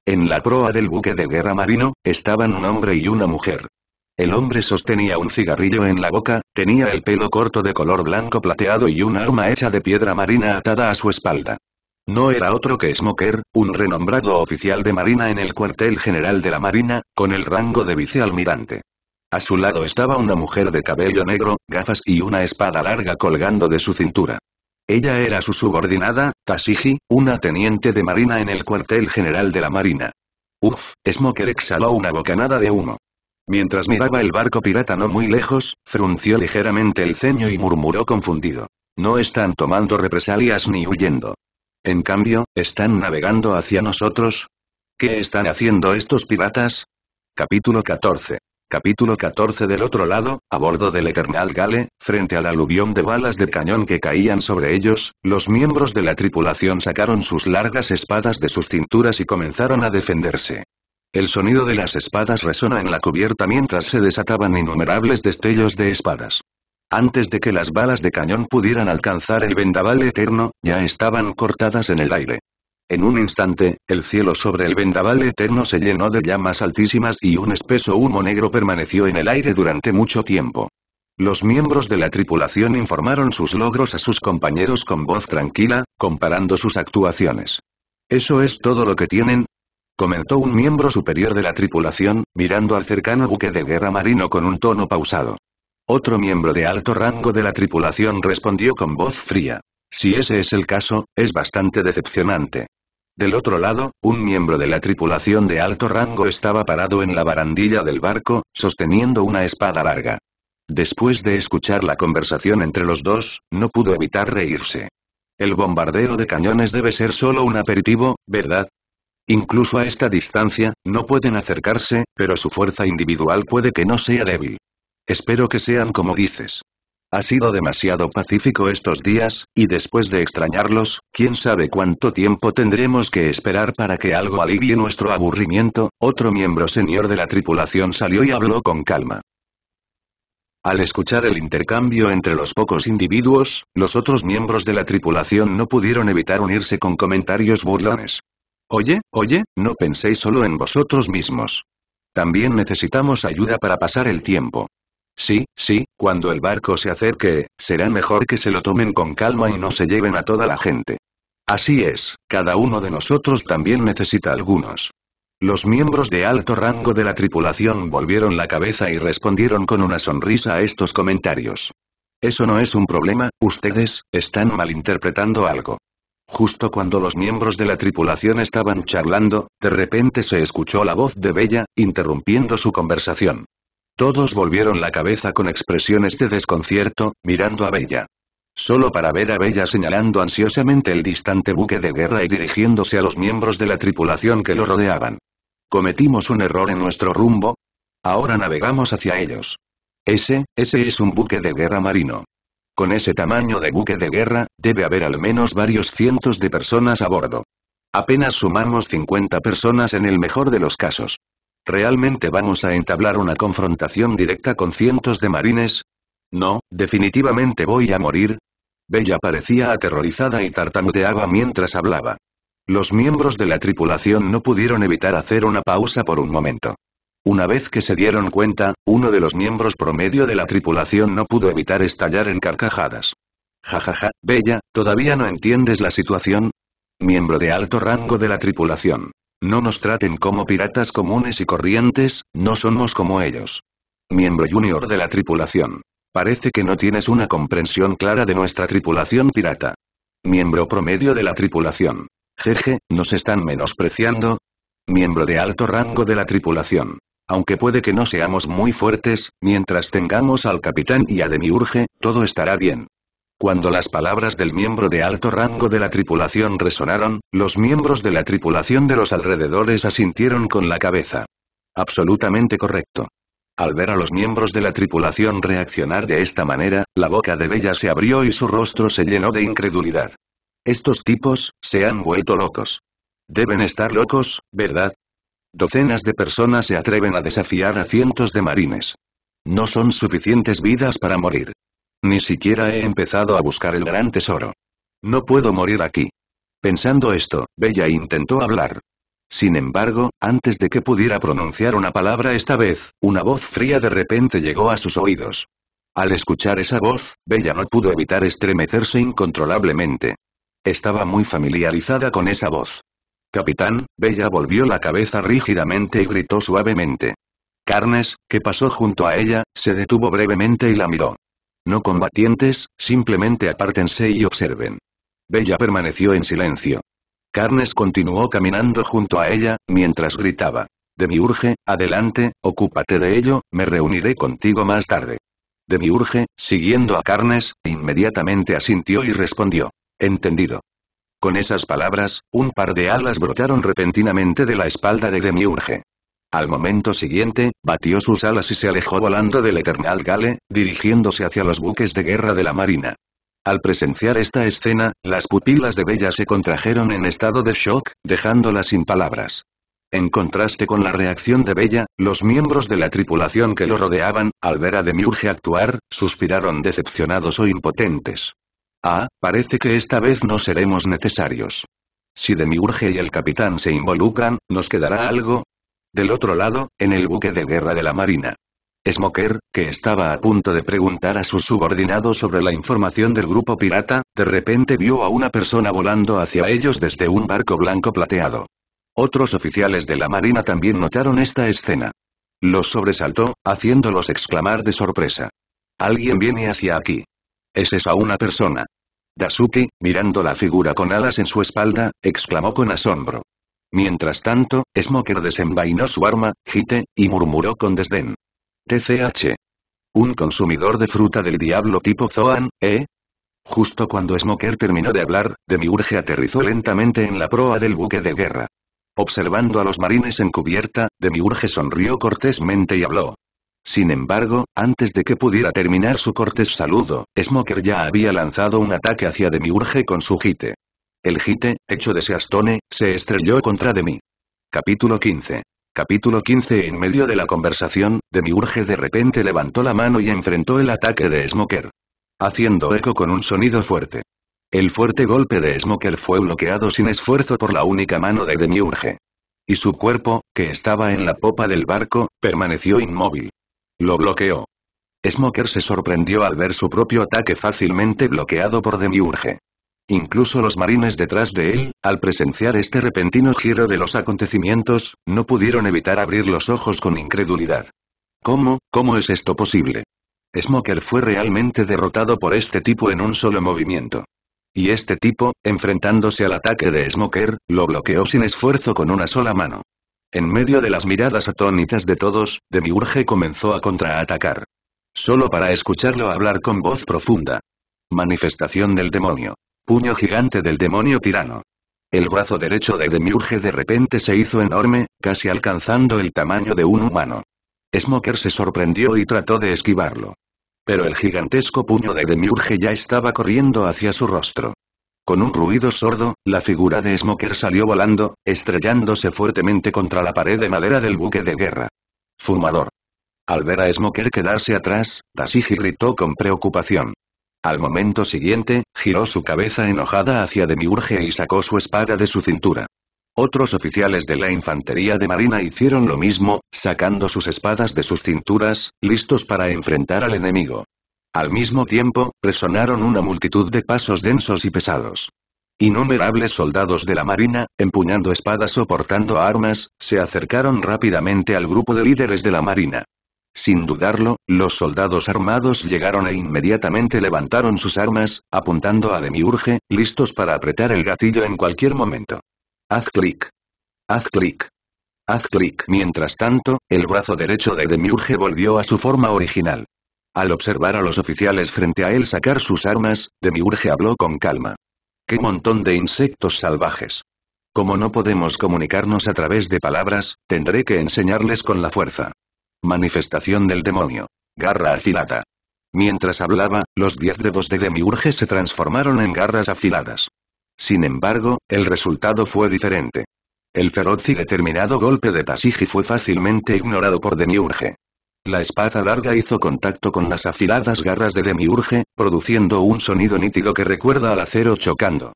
Speaker 1: En la proa del buque de guerra marino, estaban un hombre y una mujer. El hombre sostenía un cigarrillo en la boca, tenía el pelo corto de color blanco plateado y un arma hecha de piedra marina atada a su espalda. No era otro que Smoker, un renombrado oficial de marina en el cuartel general de la marina, con el rango de vicealmirante. A su lado estaba una mujer de cabello negro, gafas y una espada larga colgando de su cintura. Ella era su subordinada, Tashiji, una teniente de marina en el cuartel general de la marina. Uf, Smoker exhaló una bocanada de humo. Mientras miraba el barco pirata no muy lejos, frunció ligeramente el ceño y murmuró confundido. No están tomando represalias ni huyendo. En cambio, están navegando hacia nosotros. ¿Qué están haciendo estos piratas? Capítulo 14. Capítulo 14 del otro lado, a bordo del Eternal Gale, frente al aluvión de balas de cañón que caían sobre ellos, los miembros de la tripulación sacaron sus largas espadas de sus cinturas y comenzaron a defenderse. El sonido de las espadas resona en la cubierta mientras se desataban innumerables destellos de espadas. Antes de que las balas de cañón pudieran alcanzar el vendaval eterno, ya estaban cortadas en el aire. En un instante, el cielo sobre el vendaval eterno se llenó de llamas altísimas y un espeso humo negro permaneció en el aire durante mucho tiempo. Los miembros de la tripulación informaron sus logros a sus compañeros con voz tranquila, comparando sus actuaciones. Eso es todo lo que tienen, comentó un miembro superior de la tripulación, mirando al cercano buque de guerra marino con un tono pausado. Otro miembro de alto rango de la tripulación respondió con voz fría. Si ese es el caso, es bastante decepcionante. Del otro lado, un miembro de la tripulación de alto rango estaba parado en la barandilla del barco, sosteniendo una espada larga. Después de escuchar la conversación entre los dos, no pudo evitar reírse. El bombardeo de cañones debe ser solo un aperitivo, ¿verdad? Incluso a esta distancia, no pueden acercarse, pero su fuerza individual puede que no sea débil. Espero que sean como dices. Ha sido demasiado pacífico estos días, y después de extrañarlos, quién sabe cuánto tiempo tendremos que esperar para que algo alivie nuestro aburrimiento, otro miembro señor de la tripulación salió y habló con calma. Al escuchar el intercambio entre los pocos individuos, los otros miembros de la tripulación no pudieron evitar unirse con comentarios burlones. Oye, oye, no penséis solo en vosotros mismos. También necesitamos ayuda para pasar el tiempo. Sí, sí, cuando el barco se acerque, será mejor que se lo tomen con calma y no se lleven a toda la gente. Así es, cada uno de nosotros también necesita algunos. Los miembros de alto rango de la tripulación volvieron la cabeza y respondieron con una sonrisa a estos comentarios. Eso no es un problema, ustedes, están malinterpretando algo. Justo cuando los miembros de la tripulación estaban charlando, de repente se escuchó la voz de Bella, interrumpiendo su conversación. Todos volvieron la cabeza con expresiones de desconcierto, mirando a Bella. Solo para ver a Bella señalando ansiosamente el distante buque de guerra y dirigiéndose a los miembros de la tripulación que lo rodeaban. ¿Cometimos un error en nuestro rumbo? Ahora navegamos hacia ellos. Ese, ese es un buque de guerra marino. Con ese tamaño de buque de guerra, debe haber al menos varios cientos de personas a bordo. Apenas sumamos 50 personas en el mejor de los casos. ¿Realmente vamos a entablar una confrontación directa con cientos de marines? No, definitivamente voy a morir. Bella parecía aterrorizada y tartamudeaba mientras hablaba. Los miembros de la tripulación no pudieron evitar hacer una pausa por un momento. Una vez que se dieron cuenta, uno de los miembros promedio de la tripulación no pudo evitar estallar en carcajadas. Jajaja, ja, Bella, ¿todavía no entiendes la situación? Miembro de alto rango de la tripulación. No nos traten como piratas comunes y corrientes, no somos como ellos. Miembro junior de la tripulación. Parece que no tienes una comprensión clara de nuestra tripulación pirata. Miembro promedio de la tripulación. Jeje, nos están menospreciando. Miembro de alto rango de la tripulación. Aunque puede que no seamos muy fuertes, mientras tengamos al capitán y a Demiurge, todo estará bien. Cuando las palabras del miembro de alto rango de la tripulación resonaron, los miembros de la tripulación de los alrededores asintieron con la cabeza. Absolutamente correcto. Al ver a los miembros de la tripulación reaccionar de esta manera, la boca de Bella se abrió y su rostro se llenó de incredulidad. Estos tipos, se han vuelto locos. Deben estar locos, ¿verdad? Docenas de personas se atreven a desafiar a cientos de marines. No son suficientes vidas para morir. Ni siquiera he empezado a buscar el gran tesoro. No puedo morir aquí. Pensando esto, Bella intentó hablar. Sin embargo, antes de que pudiera pronunciar una palabra esta vez, una voz fría de repente llegó a sus oídos. Al escuchar esa voz, Bella no pudo evitar estremecerse incontrolablemente. Estaba muy familiarizada con esa voz. Capitán, Bella volvió la cabeza rígidamente y gritó suavemente. Carnes, que pasó junto a ella, se detuvo brevemente y la miró. No combatientes, simplemente apártense y observen. Bella permaneció en silencio. Carnes continuó caminando junto a ella, mientras gritaba. Demiurge, adelante, ocúpate de ello, me reuniré contigo más tarde. Demiurge, siguiendo a Carnes, inmediatamente asintió y respondió. Entendido. Con esas palabras, un par de alas brotaron repentinamente de la espalda de Demiurge. Al momento siguiente, batió sus alas y se alejó volando del Eternal Gale, dirigiéndose hacia los buques de guerra de la Marina. Al presenciar esta escena, las pupilas de Bella se contrajeron en estado de shock, dejándola sin palabras. En contraste con la reacción de Bella, los miembros de la tripulación que lo rodeaban, al ver a Demiurge actuar, suspiraron decepcionados o impotentes. Ah, parece que esta vez no seremos necesarios. Si Demiurge y el capitán se involucran, ¿nos quedará algo? Del otro lado, en el buque de guerra de la Marina. Smoker, que estaba a punto de preguntar a sus subordinados sobre la información del grupo pirata, de repente vio a una persona volando hacia ellos desde un barco blanco plateado. Otros oficiales de la Marina también notaron esta escena. Los sobresaltó, haciéndolos exclamar de sorpresa. Alguien viene hacia aquí. ¿Es esa una persona? Dasuki, mirando la figura con alas en su espalda, exclamó con asombro. Mientras tanto, Smoker desenvainó su arma, gite, y murmuró con desdén. TCH. Un consumidor de fruta del diablo tipo Zoan, ¿eh? Justo cuando Smoker terminó de hablar, Demiurge aterrizó lentamente en la proa del buque de guerra. Observando a los marines en cubierta, Demiurge sonrió cortésmente y habló. Sin embargo, antes de que pudiera terminar su cortés saludo, Smoker ya había lanzado un ataque hacia Demiurge con su jite. El jite, hecho de Seastone, se estrelló contra Demi. Capítulo 15. Capítulo 15 En medio de la conversación, Demiurge de repente levantó la mano y enfrentó el ataque de Smoker. Haciendo eco con un sonido fuerte. El fuerte golpe de Smoker fue bloqueado sin esfuerzo por la única mano de Demiurge. Y su cuerpo, que estaba en la popa del barco, permaneció inmóvil. Lo bloqueó. Smoker se sorprendió al ver su propio ataque fácilmente bloqueado por Demiurge. Incluso los marines detrás de él, al presenciar este repentino giro de los acontecimientos, no pudieron evitar abrir los ojos con incredulidad. ¿Cómo, cómo es esto posible? Smoker fue realmente derrotado por este tipo en un solo movimiento. Y este tipo, enfrentándose al ataque de Smoker, lo bloqueó sin esfuerzo con una sola mano. En medio de las miradas atónitas de todos, Demiurge comenzó a contraatacar. Solo para escucharlo hablar con voz profunda. Manifestación del demonio. Puño gigante del demonio tirano. El brazo derecho de Demiurge de repente se hizo enorme, casi alcanzando el tamaño de un humano. Smoker se sorprendió y trató de esquivarlo. Pero el gigantesco puño de Demiurge ya estaba corriendo hacia su rostro. Con un ruido sordo, la figura de Smoker salió volando, estrellándose fuertemente contra la pared de madera del buque de guerra. Fumador. Al ver a Smoker quedarse atrás, Tasiji gritó con preocupación. Al momento siguiente, giró su cabeza enojada hacia Demiurge y sacó su espada de su cintura. Otros oficiales de la infantería de marina hicieron lo mismo, sacando sus espadas de sus cinturas, listos para enfrentar al enemigo. Al mismo tiempo, resonaron una multitud de pasos densos y pesados. Innumerables soldados de la marina, empuñando espadas o portando armas, se acercaron rápidamente al grupo de líderes de la marina. Sin dudarlo, los soldados armados llegaron e inmediatamente levantaron sus armas, apuntando a Demiurge, listos para apretar el gatillo en cualquier momento. Haz clic. Haz clic. Haz clic. Mientras tanto, el brazo derecho de Demiurge volvió a su forma original. Al observar a los oficiales frente a él sacar sus armas, Demiurge habló con calma. ¡Qué montón de insectos salvajes! Como no podemos comunicarnos a través de palabras, tendré que enseñarles con la fuerza. Manifestación del demonio. Garra afilada. Mientras hablaba, los diez dedos de Demiurge se transformaron en garras afiladas. Sin embargo, el resultado fue diferente. El feroz y determinado golpe de Tasiji fue fácilmente ignorado por Demiurge. La espada larga hizo contacto con las afiladas garras de Demiurge, produciendo un sonido nítido que recuerda al acero chocando.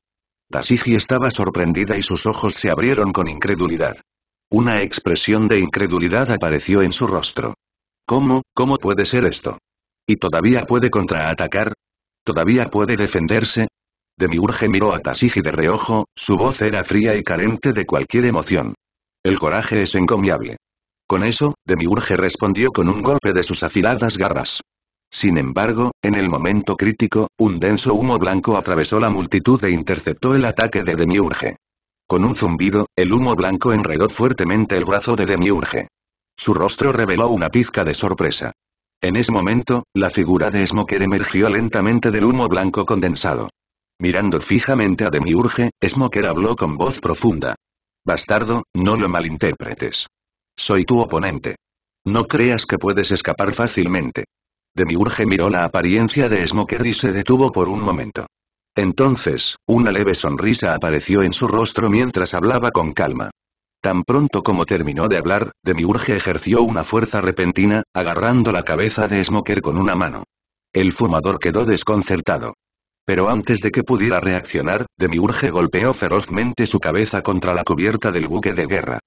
Speaker 1: Tasigi estaba sorprendida y sus ojos se abrieron con incredulidad. Una expresión de incredulidad apareció en su rostro. ¿Cómo, cómo puede ser esto? ¿Y todavía puede contraatacar? ¿Todavía puede defenderse? Demiurge miró a Tasigi de reojo, su voz era fría y carente de cualquier emoción. El coraje es encomiable. Con eso, Demiurge respondió con un golpe de sus afiladas garras. Sin embargo, en el momento crítico, un denso humo blanco atravesó la multitud e interceptó el ataque de Demiurge. Con un zumbido, el humo blanco enredó fuertemente el brazo de Demiurge. Su rostro reveló una pizca de sorpresa. En ese momento, la figura de Smoker emergió lentamente del humo blanco condensado. Mirando fijamente a Demiurge, Smoker habló con voz profunda. Bastardo, no lo malinterpretes. Soy tu oponente. No creas que puedes escapar fácilmente. Demiurge miró la apariencia de Smoker y se detuvo por un momento. Entonces, una leve sonrisa apareció en su rostro mientras hablaba con calma. Tan pronto como terminó de hablar, Demiurge ejerció una fuerza repentina, agarrando la cabeza de Smoker con una mano. El fumador quedó desconcertado. Pero antes de que pudiera reaccionar, Demiurge golpeó ferozmente su cabeza contra la cubierta del buque de guerra.